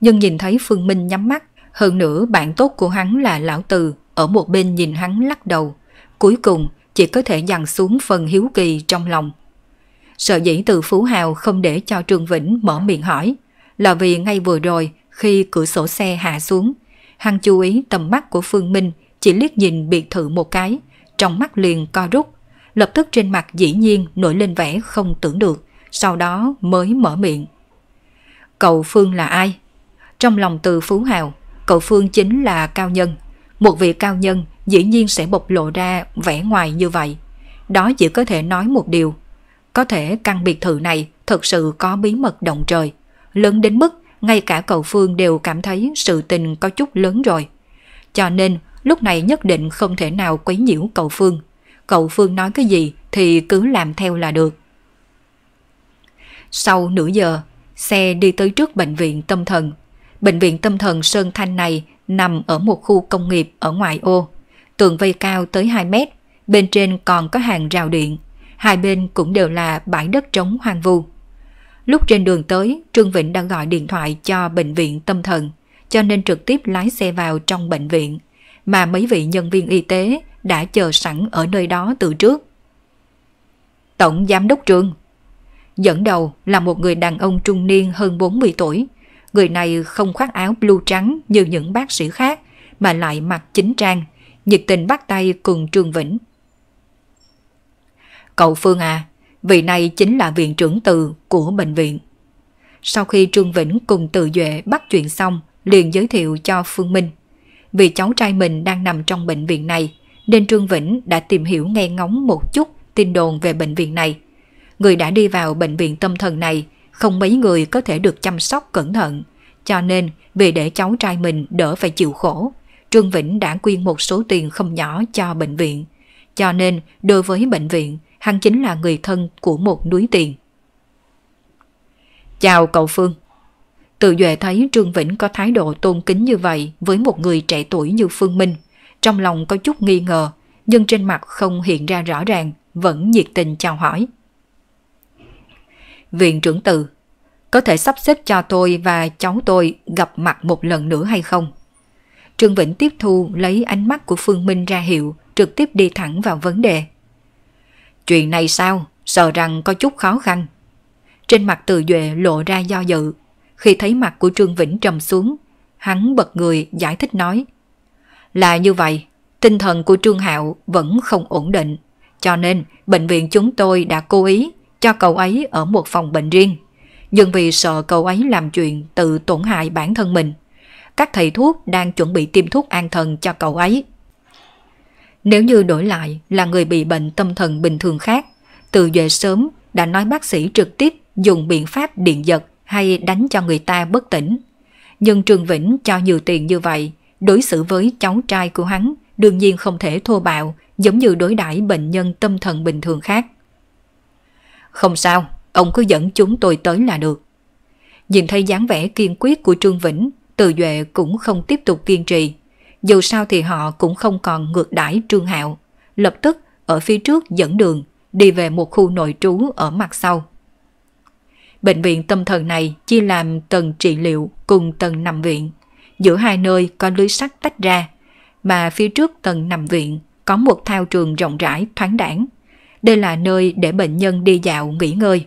nhưng nhìn thấy Phương Minh nhắm mắt, hơn nữa bạn tốt của hắn là Lão Từ, ở một bên nhìn hắn lắc đầu. Cuối cùng, chỉ có thể dằn xuống phần hiếu kỳ trong lòng. Sợ dĩ từ Phú Hào không để cho Trương Vĩnh mở miệng hỏi, là vì ngay vừa rồi, khi cửa sổ xe hạ xuống, hắn chú ý tầm mắt của Phương Minh chỉ liếc nhìn biệt thự một cái, trong mắt liền co rút, lập tức trên mặt dĩ nhiên nổi lên vẻ không tưởng được sau đó mới mở miệng. Cậu Phương là ai? Trong lòng từ Phú Hào, cậu Phương chính là cao nhân. Một vị cao nhân dĩ nhiên sẽ bộc lộ ra vẻ ngoài như vậy. Đó chỉ có thể nói một điều. Có thể căn biệt thự này thật sự có bí mật động trời. Lớn đến mức ngay cả cậu Phương đều cảm thấy sự tình có chút lớn rồi. Cho nên lúc này nhất định không thể nào quấy nhiễu cậu Phương. Cậu Phương nói cái gì thì cứ làm theo là được. Sau nửa giờ, xe đi tới trước bệnh viện tâm thần. Bệnh viện tâm thần Sơn Thanh này nằm ở một khu công nghiệp ở ngoài ô. Tường vây cao tới 2 mét, bên trên còn có hàng rào điện. Hai bên cũng đều là bãi đất trống hoang vu. Lúc trên đường tới, Trương Vĩnh đã gọi điện thoại cho bệnh viện tâm thần, cho nên trực tiếp lái xe vào trong bệnh viện, mà mấy vị nhân viên y tế đã chờ sẵn ở nơi đó từ trước. Tổng Giám đốc Trương, Dẫn đầu là một người đàn ông trung niên hơn 40 tuổi. Người này không khoác áo blue trắng như những bác sĩ khác, mà lại mặc chính trang, nhiệt tình bắt tay cùng Trương Vĩnh. Cậu Phương à, vị này chính là viện trưởng từ của bệnh viện. Sau khi Trương Vĩnh cùng Từ Duệ bắt chuyện xong, liền giới thiệu cho Phương Minh. Vì cháu trai mình đang nằm trong bệnh viện này, nên Trương Vĩnh đã tìm hiểu nghe ngóng một chút tin đồn về bệnh viện này – người đã đi vào bệnh viện tâm thần này, không mấy người có thể được chăm sóc cẩn thận. Cho nên, vì để cháu trai mình đỡ phải chịu khổ, Trương Vĩnh đã quyên một số tiền không nhỏ cho bệnh viện. Cho nên, đối với bệnh viện, hắn chính là người thân của một núi tiền. Chào cậu Phương. tự Duệ thấy Trương Vĩnh có thái độ tôn kính như vậy với một người trẻ tuổi như Phương Minh. Trong lòng có chút nghi ngờ, nhưng trên mặt không hiện ra rõ ràng, vẫn nhiệt tình chào hỏi viện trưởng từ, có thể sắp xếp cho tôi và cháu tôi gặp mặt một lần nữa hay không? Trương Vĩnh tiếp thu lấy ánh mắt của Phương Minh ra hiệu, trực tiếp đi thẳng vào vấn đề. Chuyện này sao? Sợ rằng có chút khó khăn. Trên mặt từ Duệ lộ ra do dự. Khi thấy mặt của Trương Vĩnh trầm xuống, hắn bật người giải thích nói. Là như vậy, tinh thần của Trương Hạo vẫn không ổn định, cho nên bệnh viện chúng tôi đã cố ý cho cậu ấy ở một phòng bệnh riêng. Nhưng vì sợ cậu ấy làm chuyện tự tổn hại bản thân mình, các thầy thuốc đang chuẩn bị tiêm thuốc an thần cho cậu ấy. Nếu như đổi lại là người bị bệnh tâm thần bình thường khác, từ về sớm đã nói bác sĩ trực tiếp dùng biện pháp điện giật hay đánh cho người ta bất tỉnh. Nhưng Trương Vĩnh cho nhiều tiền như vậy, đối xử với cháu trai của hắn đương nhiên không thể thô bạo giống như đối đãi bệnh nhân tâm thần bình thường khác. Không sao, ông cứ dẫn chúng tôi tới là được. Nhìn thấy dáng vẻ kiên quyết của Trương Vĩnh, Từ Duệ cũng không tiếp tục kiên trì. Dù sao thì họ cũng không còn ngược đãi Trương Hạo. Lập tức ở phía trước dẫn đường, đi về một khu nội trú ở mặt sau. Bệnh viện tâm thần này chia làm tầng trị liệu cùng tầng nằm viện. Giữa hai nơi có lưới sắt tách ra, mà phía trước tầng nằm viện có một thao trường rộng rãi thoáng đẳng đây là nơi để bệnh nhân đi dạo nghỉ ngơi.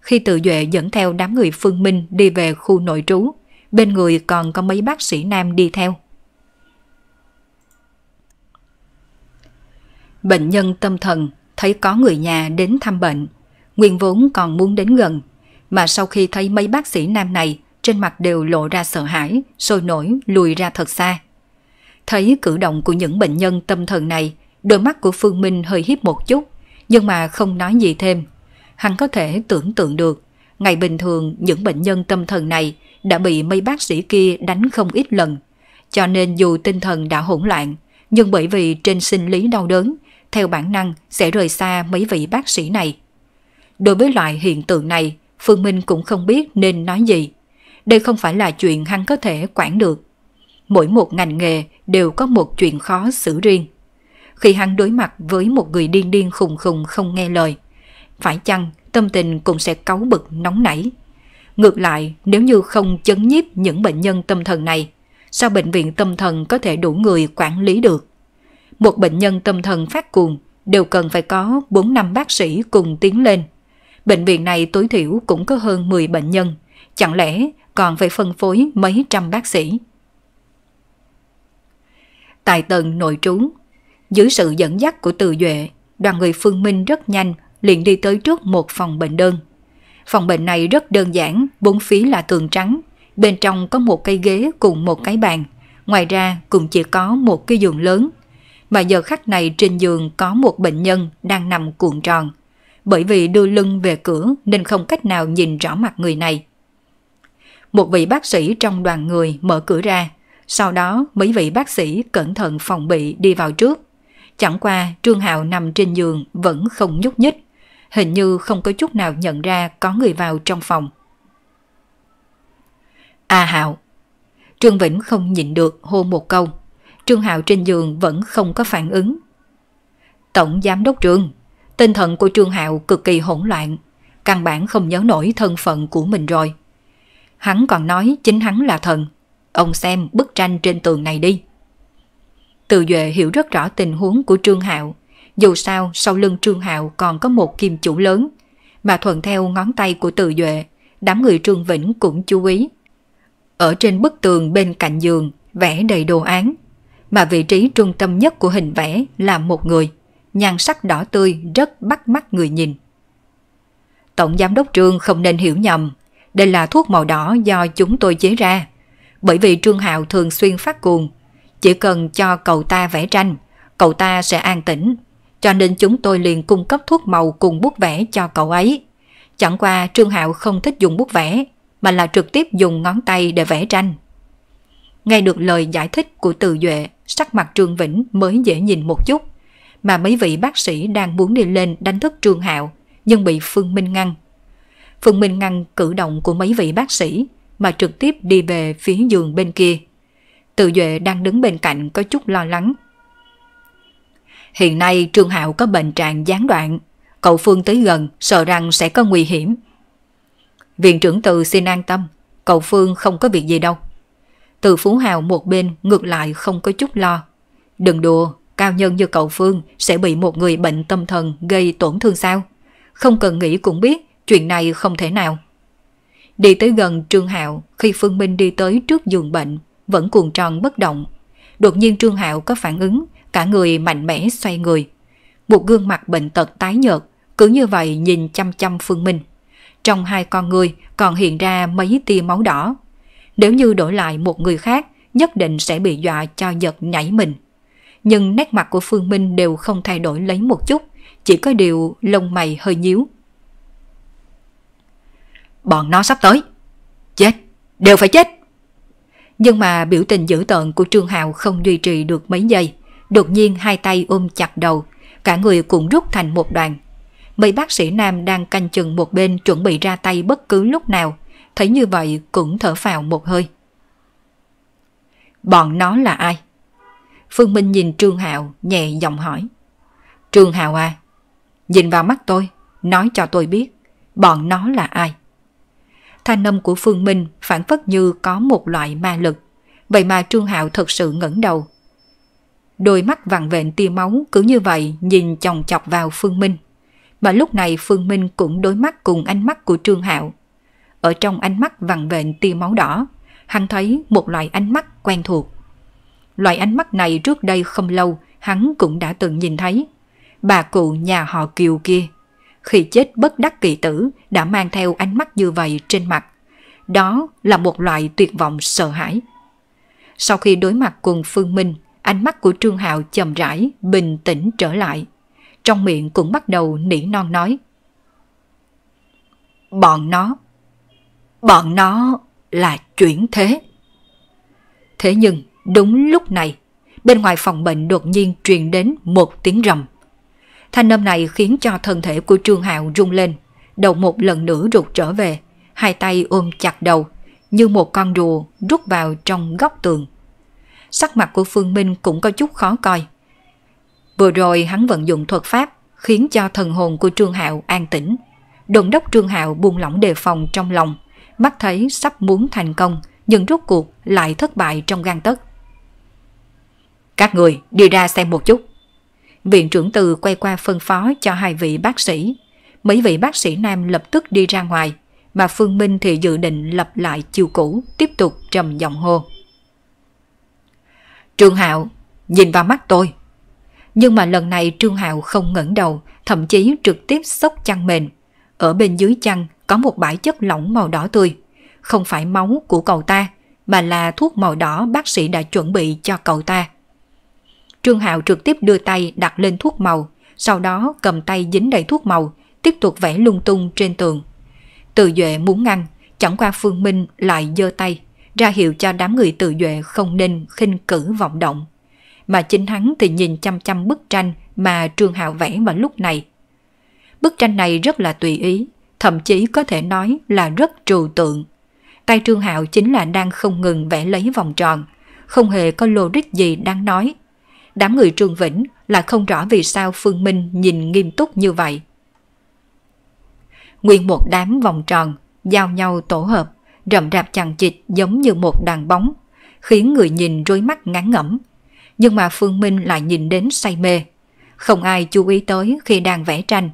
Khi tự duệ dẫn theo đám người phương minh đi về khu nội trú, bên người còn có mấy bác sĩ nam đi theo. Bệnh nhân tâm thần thấy có người nhà đến thăm bệnh, nguyên vốn còn muốn đến gần, mà sau khi thấy mấy bác sĩ nam này trên mặt đều lộ ra sợ hãi, sôi nổi lùi ra thật xa. Thấy cử động của những bệnh nhân tâm thần này, đôi mắt của Phương Minh hơi hiếp một chút, nhưng mà không nói gì thêm. Hắn có thể tưởng tượng được, ngày bình thường những bệnh nhân tâm thần này đã bị mấy bác sĩ kia đánh không ít lần. Cho nên dù tinh thần đã hỗn loạn, nhưng bởi vì trên sinh lý đau đớn, theo bản năng sẽ rời xa mấy vị bác sĩ này. Đối với loại hiện tượng này, Phương Minh cũng không biết nên nói gì. Đây không phải là chuyện hắn có thể quản được. Mỗi một ngành nghề đều có một chuyện khó xử riêng khi hắn đối mặt với một người điên điên khùng khùng không nghe lời. Phải chăng tâm tình cũng sẽ cáu bực nóng nảy. Ngược lại, nếu như không chấn nhiếp những bệnh nhân tâm thần này, sao bệnh viện tâm thần có thể đủ người quản lý được? Một bệnh nhân tâm thần phát cuồng đều cần phải có 4 năm bác sĩ cùng tiến lên. Bệnh viện này tối thiểu cũng có hơn 10 bệnh nhân, chẳng lẽ còn phải phân phối mấy trăm bác sĩ? Tại tầng nội trú, dưới sự dẫn dắt của Từ Duệ, đoàn người Phương Minh rất nhanh liền đi tới trước một phòng bệnh đơn. Phòng bệnh này rất đơn giản, bốn phía là tường trắng, bên trong có một cây ghế cùng một cái bàn, ngoài ra cũng chỉ có một cái giường lớn. Mà giờ khắc này trên giường có một bệnh nhân đang nằm cuộn tròn, bởi vì đưa lưng về cửa nên không cách nào nhìn rõ mặt người này. Một vị bác sĩ trong đoàn người mở cửa ra, sau đó mấy vị bác sĩ cẩn thận phòng bị đi vào trước. Chẳng qua Trương Hạo nằm trên giường vẫn không nhúc nhích, hình như không có chút nào nhận ra có người vào trong phòng. À Hạo Trương Vĩnh không nhịn được hô một câu. Trương Hạo trên giường vẫn không có phản ứng. Tổng giám đốc Trương, tinh thần của Trương Hạo cực kỳ hỗn loạn, căn bản không nhớ nổi thân phận của mình rồi. Hắn còn nói chính hắn là thần. Ông xem bức tranh trên tường này đi. Từ Duệ hiểu rất rõ tình huống của Trương Hạo. Dù sao, sau lưng Trương Hạo còn có một kim chủ lớn. Mà thuận theo ngón tay của Từ Duệ, đám người Trương Vĩnh cũng chú ý. Ở trên bức tường bên cạnh giường, vẽ đầy đồ án. Mà vị trí trung tâm nhất của hình vẽ là một người, nhan sắc đỏ tươi rất bắt mắt người nhìn. Tổng Giám đốc Trương không nên hiểu nhầm, đây là thuốc màu đỏ do chúng tôi chế ra. Bởi vì Trương Hạo thường xuyên phát cuồng chỉ cần cho cậu ta vẽ tranh, cậu ta sẽ an tĩnh. Cho nên chúng tôi liền cung cấp thuốc màu cùng bút vẽ cho cậu ấy. Chẳng qua Trương Hạo không thích dùng bút vẽ, mà là trực tiếp dùng ngón tay để vẽ tranh. Nghe được lời giải thích của Từ Duệ, sắc mặt Trương Vĩnh mới dễ nhìn một chút. Mà mấy vị bác sĩ đang muốn đi lên đánh thức Trương Hạo, nhưng bị Phương Minh ngăn. Phương Minh ngăn cử động của mấy vị bác sĩ, mà trực tiếp đi về phía giường bên kia. Từ Duệ đang đứng bên cạnh có chút lo lắng. Hiện nay Trương Hạo có bệnh trạng gián đoạn, cậu Phương tới gần sợ rằng sẽ có nguy hiểm. Viện trưởng Từ xin an tâm, cậu Phương không có việc gì đâu. Từ Phú Hào một bên ngược lại không có chút lo. Đừng đùa, cao nhân như cậu Phương sẽ bị một người bệnh tâm thần gây tổn thương sao? Không cần nghĩ cũng biết, chuyện này không thể nào. Đi tới gần Trương Hạo khi Phương Minh đi tới trước giường bệnh vẫn cuồng tròn bất động. Đột nhiên Trương Hạo có phản ứng, cả người mạnh mẽ xoay người. Một gương mặt bệnh tật tái nhợt, cứ như vậy nhìn chăm chăm Phương Minh. Trong hai con người còn hiện ra mấy tia máu đỏ. Nếu như đổi lại một người khác, nhất định sẽ bị dọa cho giật nhảy mình. Nhưng nét mặt của Phương Minh đều không thay đổi lấy một chút, chỉ có điều lông mày hơi nhíu. Bọn nó sắp tới. Chết, đều phải chết. Nhưng mà biểu tình dữ tợn của Trương Hạo không duy trì được mấy giây. Đột nhiên hai tay ôm chặt đầu, cả người cũng rút thành một đoàn. Mấy bác sĩ nam đang canh chừng một bên chuẩn bị ra tay bất cứ lúc nào, thấy như vậy cũng thở phào một hơi. Bọn nó là ai? Phương Minh nhìn Trương Hạo nhẹ giọng hỏi. Trương Hạo à, nhìn vào mắt tôi, nói cho tôi biết, bọn nó là ai? thanh âm của Phương Minh phản phất như có một loại ma lực. Vậy mà Trương Hạo thật sự ngẩng đầu. Đôi mắt vàng vện tia máu cứ như vậy nhìn chòng chọc vào Phương Minh. Mà lúc này Phương Minh cũng đối mắt cùng ánh mắt của Trương Hạo. Ở trong ánh mắt vàng vện tia máu đỏ, hắn thấy một loại ánh mắt quen thuộc. Loại ánh mắt này trước đây không lâu hắn cũng đã từng nhìn thấy. Bà cụ nhà họ Kiều kia khi chết bất đắc kỳ tử đã mang theo ánh mắt như vậy trên mặt. Đó là một loại tuyệt vọng sợ hãi. Sau khi đối mặt cùng Phương Minh, ánh mắt của Trương Hạo chậm rãi, bình tĩnh trở lại. Trong miệng cũng bắt đầu nỉ non nói. Bọn nó, bọn nó là chuyển thế. Thế nhưng đúng lúc này, bên ngoài phòng bệnh đột nhiên truyền đến một tiếng rầm. Thanh âm này khiến cho thân thể của Trương Hạo rung lên, đầu một lần nữa rụt trở về, hai tay ôm chặt đầu, như một con rùa rút vào trong góc tường. Sắc mặt của Phương Minh cũng có chút khó coi. Vừa rồi hắn vận dụng thuật pháp khiến cho thần hồn của Trương Hạo an tĩnh. Đồn đốc Trương Hạo buông lỏng đề phòng trong lòng, mắt thấy sắp muốn thành công nhưng rốt cuộc lại thất bại trong gan tất. Các người đi ra xem một chút. Viện trưởng từ quay qua phân phó cho hai vị bác sĩ. Mấy vị bác sĩ nam lập tức đi ra ngoài, mà Phương Minh thì dự định lập lại chiều cũ, tiếp tục trầm giọng hô. Trương Hạo, nhìn vào mắt tôi. Nhưng mà lần này Trương Hạo không ngẩng đầu, thậm chí trực tiếp sốc chăn mền. Ở bên dưới chăn có một bãi chất lỏng màu đỏ tươi, không phải máu của cậu ta, mà là thuốc màu đỏ bác sĩ đã chuẩn bị cho cậu ta Trương Hạo trực tiếp đưa tay đặt lên thuốc màu, sau đó cầm tay dính đầy thuốc màu, tiếp tục vẽ lung tung trên tường. Tự Duệ muốn ngăn, chẳng qua Phương Minh lại giơ tay, ra hiệu cho đám người tự Duệ không nên khinh cử vọng động. Mà chính hắn thì nhìn chăm chăm bức tranh mà Trương Hạo vẽ vào lúc này. Bức tranh này rất là tùy ý, thậm chí có thể nói là rất trừu tượng. Tay Trương Hạo chính là đang không ngừng vẽ lấy vòng tròn, không hề có logic gì đang nói, đám người Trương Vĩnh là không rõ vì sao Phương Minh nhìn nghiêm túc như vậy. Nguyên một đám vòng tròn, giao nhau tổ hợp, rậm rạp chằng chịt giống như một đàn bóng, khiến người nhìn rối mắt ngán ngẩm. Nhưng mà Phương Minh lại nhìn đến say mê. Không ai chú ý tới khi đang vẽ tranh.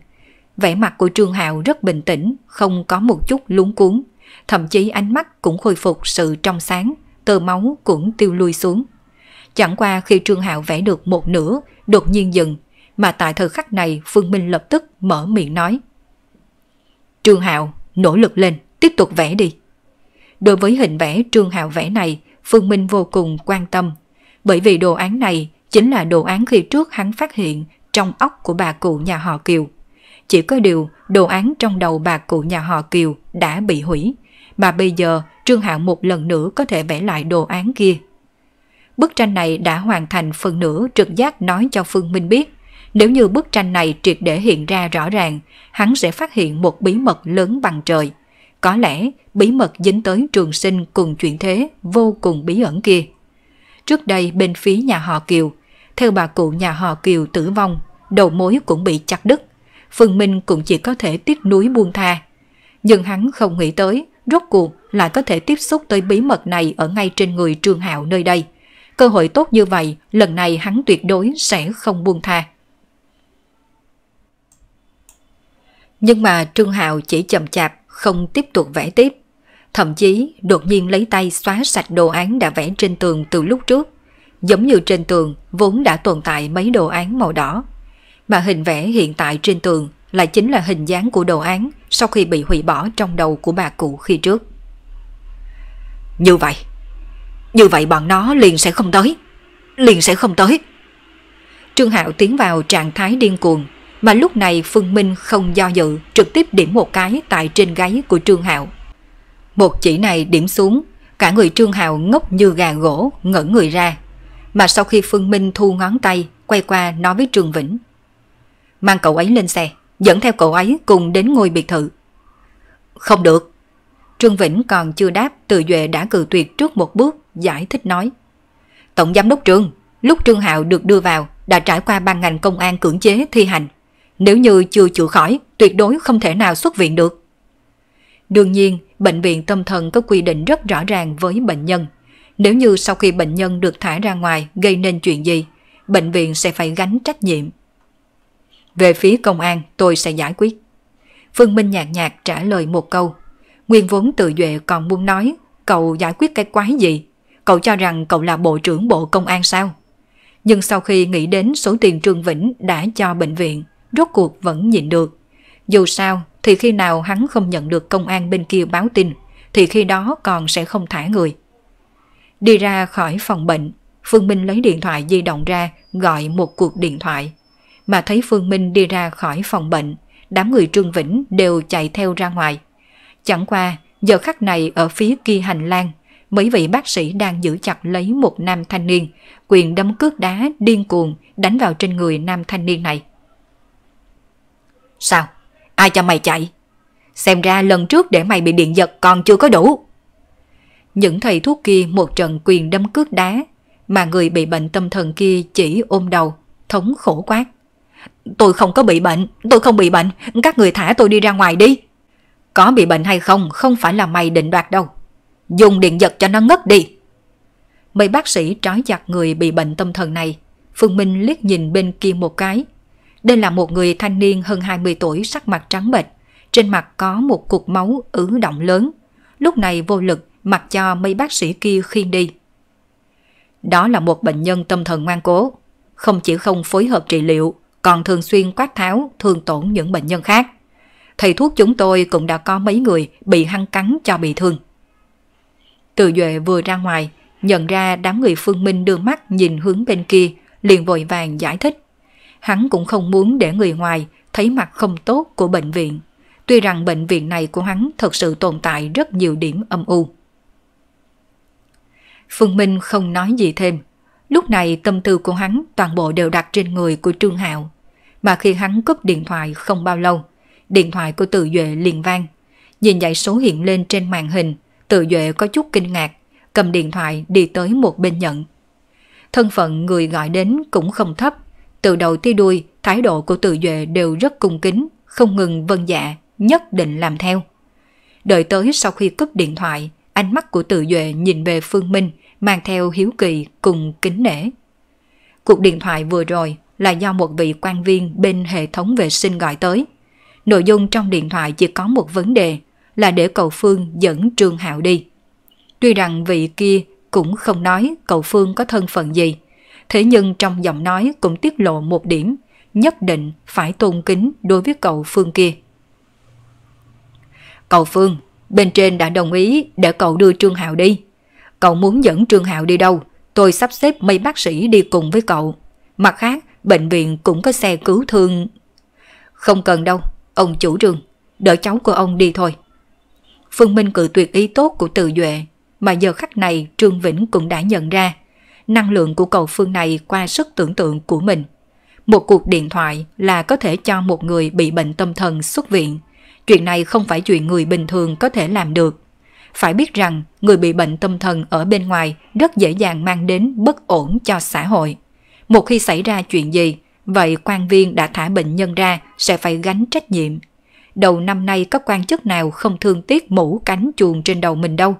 Vẻ mặt của Trương Hạo rất bình tĩnh, không có một chút lúng cuốn. Thậm chí ánh mắt cũng khôi phục sự trong sáng, tơ máu cũng tiêu lui xuống. Chẳng qua khi Trương Hạo vẽ được một nửa, đột nhiên dừng, mà tại thời khắc này Phương Minh lập tức mở miệng nói. Trương Hạo, nỗ lực lên, tiếp tục vẽ đi. Đối với hình vẽ Trương Hạo vẽ này, Phương Minh vô cùng quan tâm, bởi vì đồ án này chính là đồ án khi trước hắn phát hiện trong óc của bà cụ nhà họ Kiều. Chỉ có điều đồ án trong đầu bà cụ nhà họ Kiều đã bị hủy, mà bây giờ Trương Hạo một lần nữa có thể vẽ lại đồ án kia bức tranh này đã hoàn thành phần nửa trực giác nói cho Phương Minh biết. Nếu như bức tranh này triệt để hiện ra rõ ràng, hắn sẽ phát hiện một bí mật lớn bằng trời. Có lẽ bí mật dính tới trường sinh cùng chuyện thế vô cùng bí ẩn kia. Trước đây bên phía nhà họ Kiều, theo bà cụ nhà họ Kiều tử vong, đầu mối cũng bị chặt đứt. Phương Minh cũng chỉ có thể tiếc núi buông tha. Nhưng hắn không nghĩ tới, rốt cuộc lại có thể tiếp xúc tới bí mật này ở ngay trên người Trương Hạo nơi đây – Cơ hội tốt như vậy, lần này hắn tuyệt đối sẽ không buông tha. Nhưng mà Trương Hạo chỉ chậm chạp, không tiếp tục vẽ tiếp. Thậm chí đột nhiên lấy tay xóa sạch đồ án đã vẽ trên tường từ lúc trước. Giống như trên tường vốn đã tồn tại mấy đồ án màu đỏ. Mà hình vẽ hiện tại trên tường lại chính là hình dáng của đồ án sau khi bị hủy bỏ trong đầu của bà cụ khi trước. Như vậy, như vậy bọn nó liền sẽ không tới Liền sẽ không tới Trương Hạo tiến vào trạng thái điên cuồng Mà lúc này Phương Minh không do dự Trực tiếp điểm một cái tại trên gáy của Trương Hạo Một chỉ này điểm xuống Cả người Trương Hạo ngốc như gà gỗ Ngẩn người ra Mà sau khi Phương Minh thu ngón tay Quay qua nói với Trương Vĩnh Mang cậu ấy lên xe Dẫn theo cậu ấy cùng đến ngôi biệt thự Không được Trương Vĩnh còn chưa đáp Từ Duệ đã cự tuyệt trước một bước giải thích nói. Tổng giám đốc Trương, lúc Trương Hạo được đưa vào đã trải qua ban ngành công an cưỡng chế thi hành. Nếu như chưa chữa khỏi, tuyệt đối không thể nào xuất viện được. Đương nhiên, bệnh viện tâm thần có quy định rất rõ ràng với bệnh nhân. Nếu như sau khi bệnh nhân được thả ra ngoài gây nên chuyện gì, bệnh viện sẽ phải gánh trách nhiệm. Về phía công an, tôi sẽ giải quyết. Phương Minh nhạt nhạt trả lời một câu. Nguyên vốn tự duệ còn muốn nói, cậu giải quyết cái quái gì Cậu cho rằng cậu là bộ trưởng bộ công an sao? Nhưng sau khi nghĩ đến số tiền Trương Vĩnh đã cho bệnh viện, rốt cuộc vẫn nhịn được. Dù sao, thì khi nào hắn không nhận được công an bên kia báo tin, thì khi đó còn sẽ không thả người. Đi ra khỏi phòng bệnh, Phương Minh lấy điện thoại di động ra gọi một cuộc điện thoại. Mà thấy Phương Minh đi ra khỏi phòng bệnh, đám người Trương Vĩnh đều chạy theo ra ngoài. Chẳng qua, giờ khắc này ở phía kia hành lang mấy vị bác sĩ đang giữ chặt lấy một nam thanh niên, quyền đấm cước đá điên cuồng đánh vào trên người nam thanh niên này. Sao? Ai cho mày chạy? Xem ra lần trước để mày bị điện giật còn chưa có đủ. Những thầy thuốc kia một trận quyền đấm cước đá, mà người bị bệnh tâm thần kia chỉ ôm đầu, thống khổ quát. Tôi không có bị bệnh, tôi không bị bệnh, các người thả tôi đi ra ngoài đi. Có bị bệnh hay không không phải là mày định đoạt đâu dùng điện giật cho nó ngất đi. Mấy bác sĩ trói chặt người bị bệnh tâm thần này, Phương Minh liếc nhìn bên kia một cái. Đây là một người thanh niên hơn 20 tuổi sắc mặt trắng bệch, trên mặt có một cục máu ứ động lớn, lúc này vô lực mặc cho mấy bác sĩ kia khiêng đi. Đó là một bệnh nhân tâm thần ngoan cố, không chỉ không phối hợp trị liệu, còn thường xuyên quát tháo, thương tổn những bệnh nhân khác. Thầy thuốc chúng tôi cũng đã có mấy người bị hăng cắn cho bị thương. Từ Duệ vừa ra ngoài, nhận ra đám người phương minh đưa mắt nhìn hướng bên kia, liền vội vàng giải thích. Hắn cũng không muốn để người ngoài thấy mặt không tốt của bệnh viện. Tuy rằng bệnh viện này của hắn thật sự tồn tại rất nhiều điểm âm u. Phương Minh không nói gì thêm. Lúc này tâm tư của hắn toàn bộ đều đặt trên người của Trương Hạo. Mà khi hắn cúp điện thoại không bao lâu, điện thoại của Từ Duệ liền vang. Nhìn dãy số hiện lên trên màn hình, Tự Duệ có chút kinh ngạc, cầm điện thoại đi tới một bên nhận. Thân phận người gọi đến cũng không thấp, từ đầu tới đuôi thái độ của Tự Duệ đều rất cung kính, không ngừng vân dạ, nhất định làm theo. Đợi tới sau khi cúp điện thoại, ánh mắt của Tự Duệ nhìn về Phương Minh, mang theo hiếu kỳ cùng kính nể. Cuộc điện thoại vừa rồi là do một vị quan viên bên hệ thống vệ sinh gọi tới. Nội dung trong điện thoại chỉ có một vấn đề là để cậu Phương dẫn Trương Hạo đi. Tuy rằng vị kia cũng không nói cậu Phương có thân phận gì, thế nhưng trong giọng nói cũng tiết lộ một điểm, nhất định phải tôn kính đối với cậu Phương kia. Cậu Phương, bên trên đã đồng ý để cậu đưa Trương Hạo đi. Cậu muốn dẫn Trương Hạo đi đâu, tôi sắp xếp mấy bác sĩ đi cùng với cậu. Mặt khác, bệnh viện cũng có xe cứu thương. Không cần đâu, ông chủ trường, đỡ cháu của ông đi thôi. Phương Minh cự tuyệt ý tốt của Từ Duệ, mà giờ khắc này Trương Vĩnh cũng đã nhận ra, năng lượng của cầu phương này qua sức tưởng tượng của mình. Một cuộc điện thoại là có thể cho một người bị bệnh tâm thần xuất viện. Chuyện này không phải chuyện người bình thường có thể làm được. Phải biết rằng người bị bệnh tâm thần ở bên ngoài rất dễ dàng mang đến bất ổn cho xã hội. Một khi xảy ra chuyện gì, vậy quan viên đã thả bệnh nhân ra sẽ phải gánh trách nhiệm đầu năm nay có quan chức nào không thương tiếc mũ cánh chuồng trên đầu mình đâu.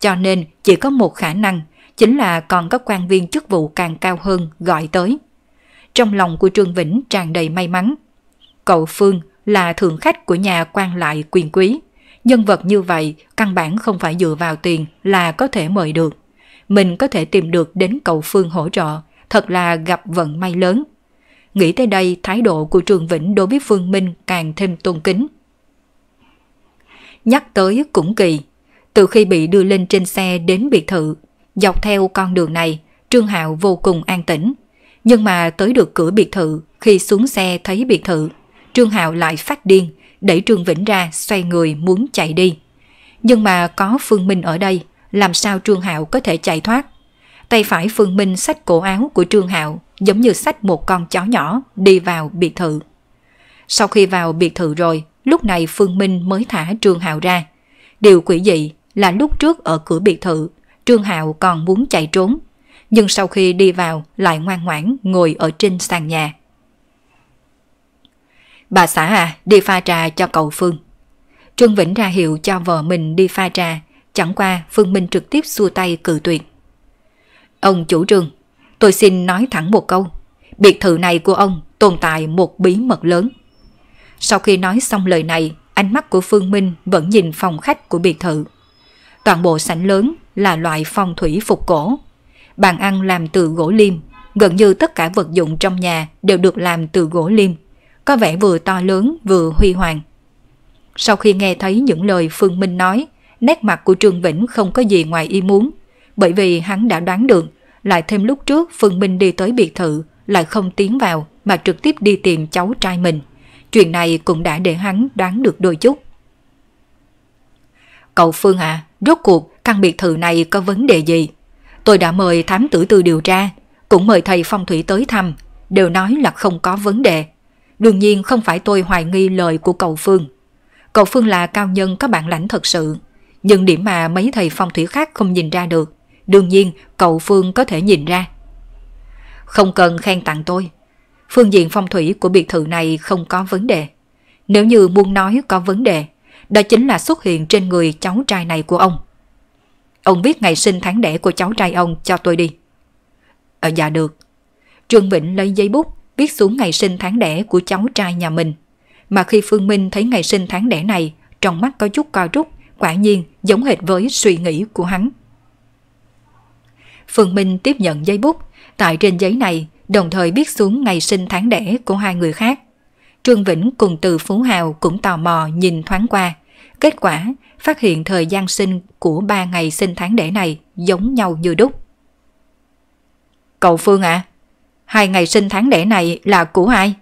Cho nên chỉ có một khả năng, chính là còn có quan viên chức vụ càng cao hơn gọi tới. Trong lòng của Trương Vĩnh tràn đầy may mắn. Cậu Phương là thượng khách của nhà quan lại quyền quý. Nhân vật như vậy căn bản không phải dựa vào tiền là có thể mời được. Mình có thể tìm được đến cậu Phương hỗ trợ, thật là gặp vận may lớn. Nghĩ tới đây thái độ của Trường Vĩnh đối với Phương Minh càng thêm tôn kính. Nhắc tới cũng kỳ, từ khi bị đưa lên trên xe đến biệt thự, dọc theo con đường này, Trương Hạo vô cùng an tĩnh. Nhưng mà tới được cửa biệt thự, khi xuống xe thấy biệt thự, Trương Hạo lại phát điên, đẩy Trương Vĩnh ra xoay người muốn chạy đi. Nhưng mà có Phương Minh ở đây, làm sao Trương Hạo có thể chạy thoát? tay phải Phương Minh sách cổ áo của Trương Hạo giống như sách một con chó nhỏ đi vào biệt thự. Sau khi vào biệt thự rồi, lúc này Phương Minh mới thả Trương Hạo ra. Điều quỷ dị là lúc trước ở cửa biệt thự, Trương Hạo còn muốn chạy trốn, nhưng sau khi đi vào lại ngoan ngoãn ngồi ở trên sàn nhà. Bà xã à, đi pha trà cho cậu Phương. Trương Vĩnh ra hiệu cho vợ mình đi pha trà, chẳng qua Phương Minh trực tiếp xua tay cự tuyệt. Ông chủ trương, tôi xin nói thẳng một câu. Biệt thự này của ông tồn tại một bí mật lớn. Sau khi nói xong lời này, ánh mắt của Phương Minh vẫn nhìn phòng khách của biệt thự. Toàn bộ sảnh lớn là loại phong thủy phục cổ. Bàn ăn làm từ gỗ liêm, gần như tất cả vật dụng trong nhà đều được làm từ gỗ liêm, có vẻ vừa to lớn vừa huy hoàng. Sau khi nghe thấy những lời Phương Minh nói, nét mặt của Trương Vĩnh không có gì ngoài ý muốn bởi vì hắn đã đoán được, lại thêm lúc trước Phương Minh đi tới biệt thự, lại không tiến vào mà trực tiếp đi tìm cháu trai mình. Chuyện này cũng đã để hắn đoán được đôi chút. Cậu Phương à, rốt cuộc căn biệt thự này có vấn đề gì? Tôi đã mời thám tử từ điều tra, cũng mời thầy phong thủy tới thăm, đều nói là không có vấn đề. Đương nhiên không phải tôi hoài nghi lời của cậu Phương. Cậu Phương là cao nhân có bản lãnh thật sự, nhưng điểm mà mấy thầy phong thủy khác không nhìn ra được Đương nhiên, cậu Phương có thể nhìn ra. Không cần khen tặng tôi. Phương diện phong thủy của biệt thự này không có vấn đề. Nếu như muốn nói có vấn đề, đó chính là xuất hiện trên người cháu trai này của ông. Ông viết ngày sinh tháng đẻ của cháu trai ông cho tôi đi. Ờ dạ được. Trương Vĩnh lấy giấy bút viết xuống ngày sinh tháng đẻ của cháu trai nhà mình. Mà khi Phương Minh thấy ngày sinh tháng đẻ này, trong mắt có chút co rút, quả nhiên giống hệt với suy nghĩ của hắn. Phương Minh tiếp nhận giấy bút. Tại trên giấy này, đồng thời biết xuống ngày sinh tháng đẻ của hai người khác. Trương Vĩnh cùng từ Phú Hào cũng tò mò nhìn thoáng qua. Kết quả, phát hiện thời gian sinh của ba ngày sinh tháng đẻ này giống nhau như đúc. Cậu Phương ạ, à, hai ngày sinh tháng đẻ này là của ai?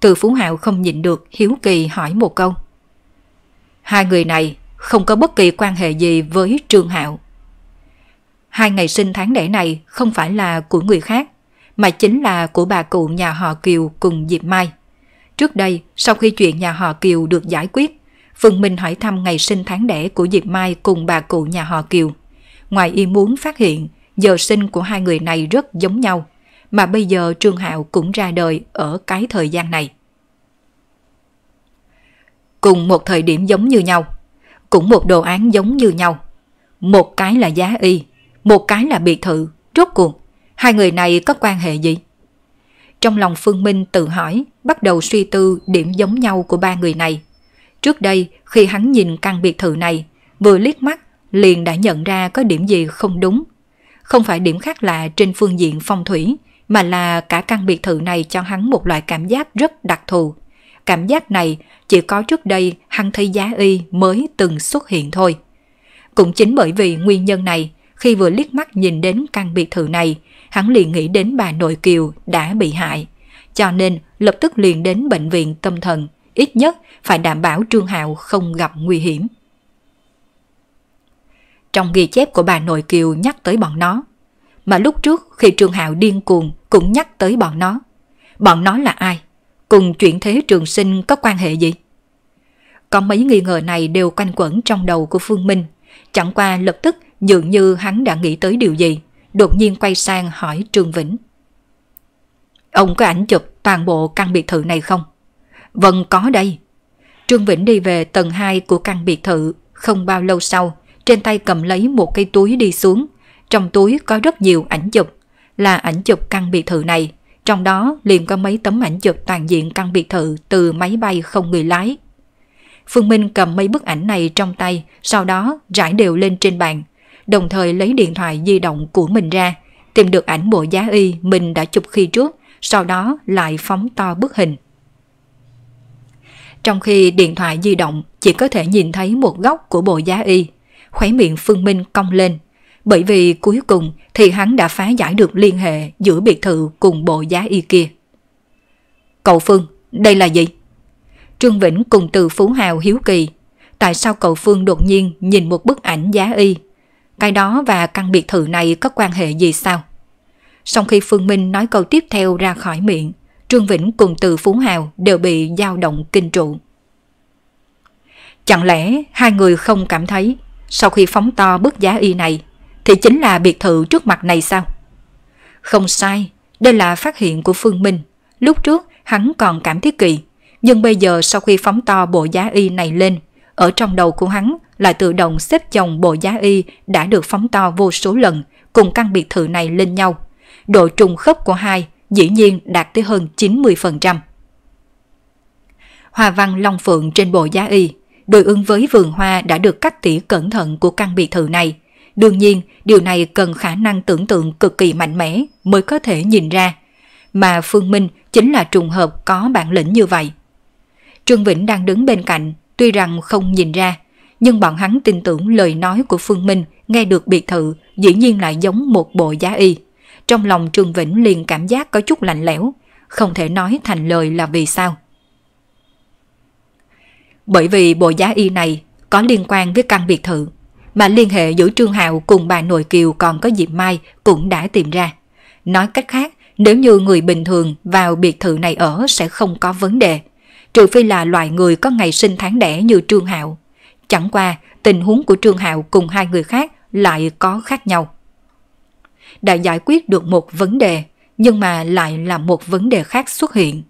Từ Phú Hào không nhịn được hiếu kỳ hỏi một câu. Hai người này không có bất kỳ quan hệ gì với Trương Hạo. Hai ngày sinh tháng đẻ này không phải là của người khác, mà chính là của bà cụ nhà họ Kiều cùng Diệp Mai. Trước đây, sau khi chuyện nhà họ Kiều được giải quyết, Phương Minh hỏi thăm ngày sinh tháng đẻ của Diệp Mai cùng bà cụ nhà họ Kiều. Ngoài y muốn phát hiện, giờ sinh của hai người này rất giống nhau, mà bây giờ Trương Hạo cũng ra đời ở cái thời gian này. Cùng một thời điểm giống như nhau, cũng một đồ án giống như nhau. Một cái là giá y, một cái là biệt thự, rốt cuộc, hai người này có quan hệ gì? Trong lòng Phương Minh tự hỏi, bắt đầu suy tư điểm giống nhau của ba người này. Trước đây, khi hắn nhìn căn biệt thự này, vừa liếc mắt, liền đã nhận ra có điểm gì không đúng. Không phải điểm khác lạ trên phương diện phong thủy, mà là cả căn biệt thự này cho hắn một loại cảm giác rất đặc thù. Cảm giác này chỉ có trước đây hắn thấy giá y mới từng xuất hiện thôi. Cũng chính bởi vì nguyên nhân này, khi vừa liếc mắt nhìn đến căn biệt thự này, hắn liền nghĩ đến bà nội Kiều đã bị hại. Cho nên lập tức liền đến bệnh viện tâm thần, ít nhất phải đảm bảo Trương Hạo không gặp nguy hiểm. Trong ghi chép của bà nội Kiều nhắc tới bọn nó, mà lúc trước khi Trương Hạo điên cuồng cũng nhắc tới bọn nó. Bọn nó là ai? Cùng chuyện thế trường sinh có quan hệ gì? Có mấy nghi ngờ này đều quanh quẩn trong đầu của Phương Minh. Chẳng qua lập tức Dường như hắn đã nghĩ tới điều gì, đột nhiên quay sang hỏi Trương Vĩnh. Ông có ảnh chụp toàn bộ căn biệt thự này không? Vâng có đây. Trương Vĩnh đi về tầng 2 của căn biệt thự, không bao lâu sau, trên tay cầm lấy một cái túi đi xuống. Trong túi có rất nhiều ảnh chụp, là ảnh chụp căn biệt thự này, trong đó liền có mấy tấm ảnh chụp toàn diện căn biệt thự từ máy bay không người lái. Phương Minh cầm mấy bức ảnh này trong tay, sau đó rải đều lên trên bàn, đồng thời lấy điện thoại di động của mình ra, tìm được ảnh bộ giá y mình đã chụp khi trước, sau đó lại phóng to bức hình. Trong khi điện thoại di động chỉ có thể nhìn thấy một góc của bộ giá y, khóe miệng Phương Minh cong lên, bởi vì cuối cùng thì hắn đã phá giải được liên hệ giữa biệt thự cùng bộ giá y kia. Cậu Phương, đây là gì? Trương Vĩnh cùng từ Phú Hào hiếu kỳ. Tại sao cậu Phương đột nhiên nhìn một bức ảnh giá y cái đó và căn biệt thự này có quan hệ gì sao? Sau khi Phương Minh nói câu tiếp theo ra khỏi miệng, Trương Vĩnh cùng từ Phú Hào đều bị dao động kinh trụ. Chẳng lẽ hai người không cảm thấy sau khi phóng to bức giá y này thì chính là biệt thự trước mặt này sao? Không sai, đây là phát hiện của Phương Minh. Lúc trước hắn còn cảm thấy kỳ, nhưng bây giờ sau khi phóng to bộ giá y này lên ở trong đầu của hắn lại tự động xếp chồng bộ giá y đã được phóng to vô số lần cùng căn biệt thự này lên nhau. Độ trùng khớp của hai dĩ nhiên đạt tới hơn 90%. Hoa văn long phượng trên bộ giá y đối ứng với vườn hoa đã được cắt tỉa cẩn thận của căn biệt thự này. Đương nhiên, điều này cần khả năng tưởng tượng cực kỳ mạnh mẽ mới có thể nhìn ra. Mà Phương Minh chính là trùng hợp có bản lĩnh như vậy. Trương Vĩnh đang đứng bên cạnh, Tuy rằng không nhìn ra, nhưng bọn hắn tin tưởng lời nói của Phương Minh nghe được biệt thự dĩ nhiên lại giống một bộ giá y. Trong lòng Trương Vĩnh liền cảm giác có chút lạnh lẽo, không thể nói thành lời là vì sao. Bởi vì bộ giá y này có liên quan với căn biệt thự, mà liên hệ giữa Trương Hạo cùng bà nội Kiều còn có Diệp Mai cũng đã tìm ra. Nói cách khác, nếu như người bình thường vào biệt thự này ở sẽ không có vấn đề, trừ phi là loại người có ngày sinh tháng đẻ như Trương Hạo. Chẳng qua, tình huống của Trương Hạo cùng hai người khác lại có khác nhau. Đã giải quyết được một vấn đề, nhưng mà lại là một vấn đề khác xuất hiện.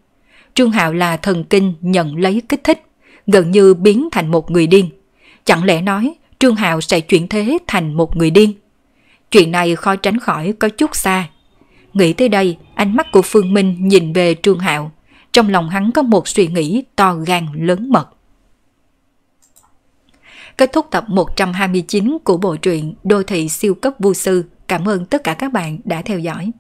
Trương Hạo là thần kinh nhận lấy kích thích, gần như biến thành một người điên. Chẳng lẽ nói Trương Hạo sẽ chuyển thế thành một người điên? Chuyện này khó tránh khỏi có chút xa. Nghĩ tới đây, ánh mắt của Phương Minh nhìn về Trương Hạo trong lòng hắn có một suy nghĩ to gan lớn mật. Kết thúc tập 129 của bộ truyện Đô thị siêu cấp vô sư. Cảm ơn tất cả các bạn đã theo dõi.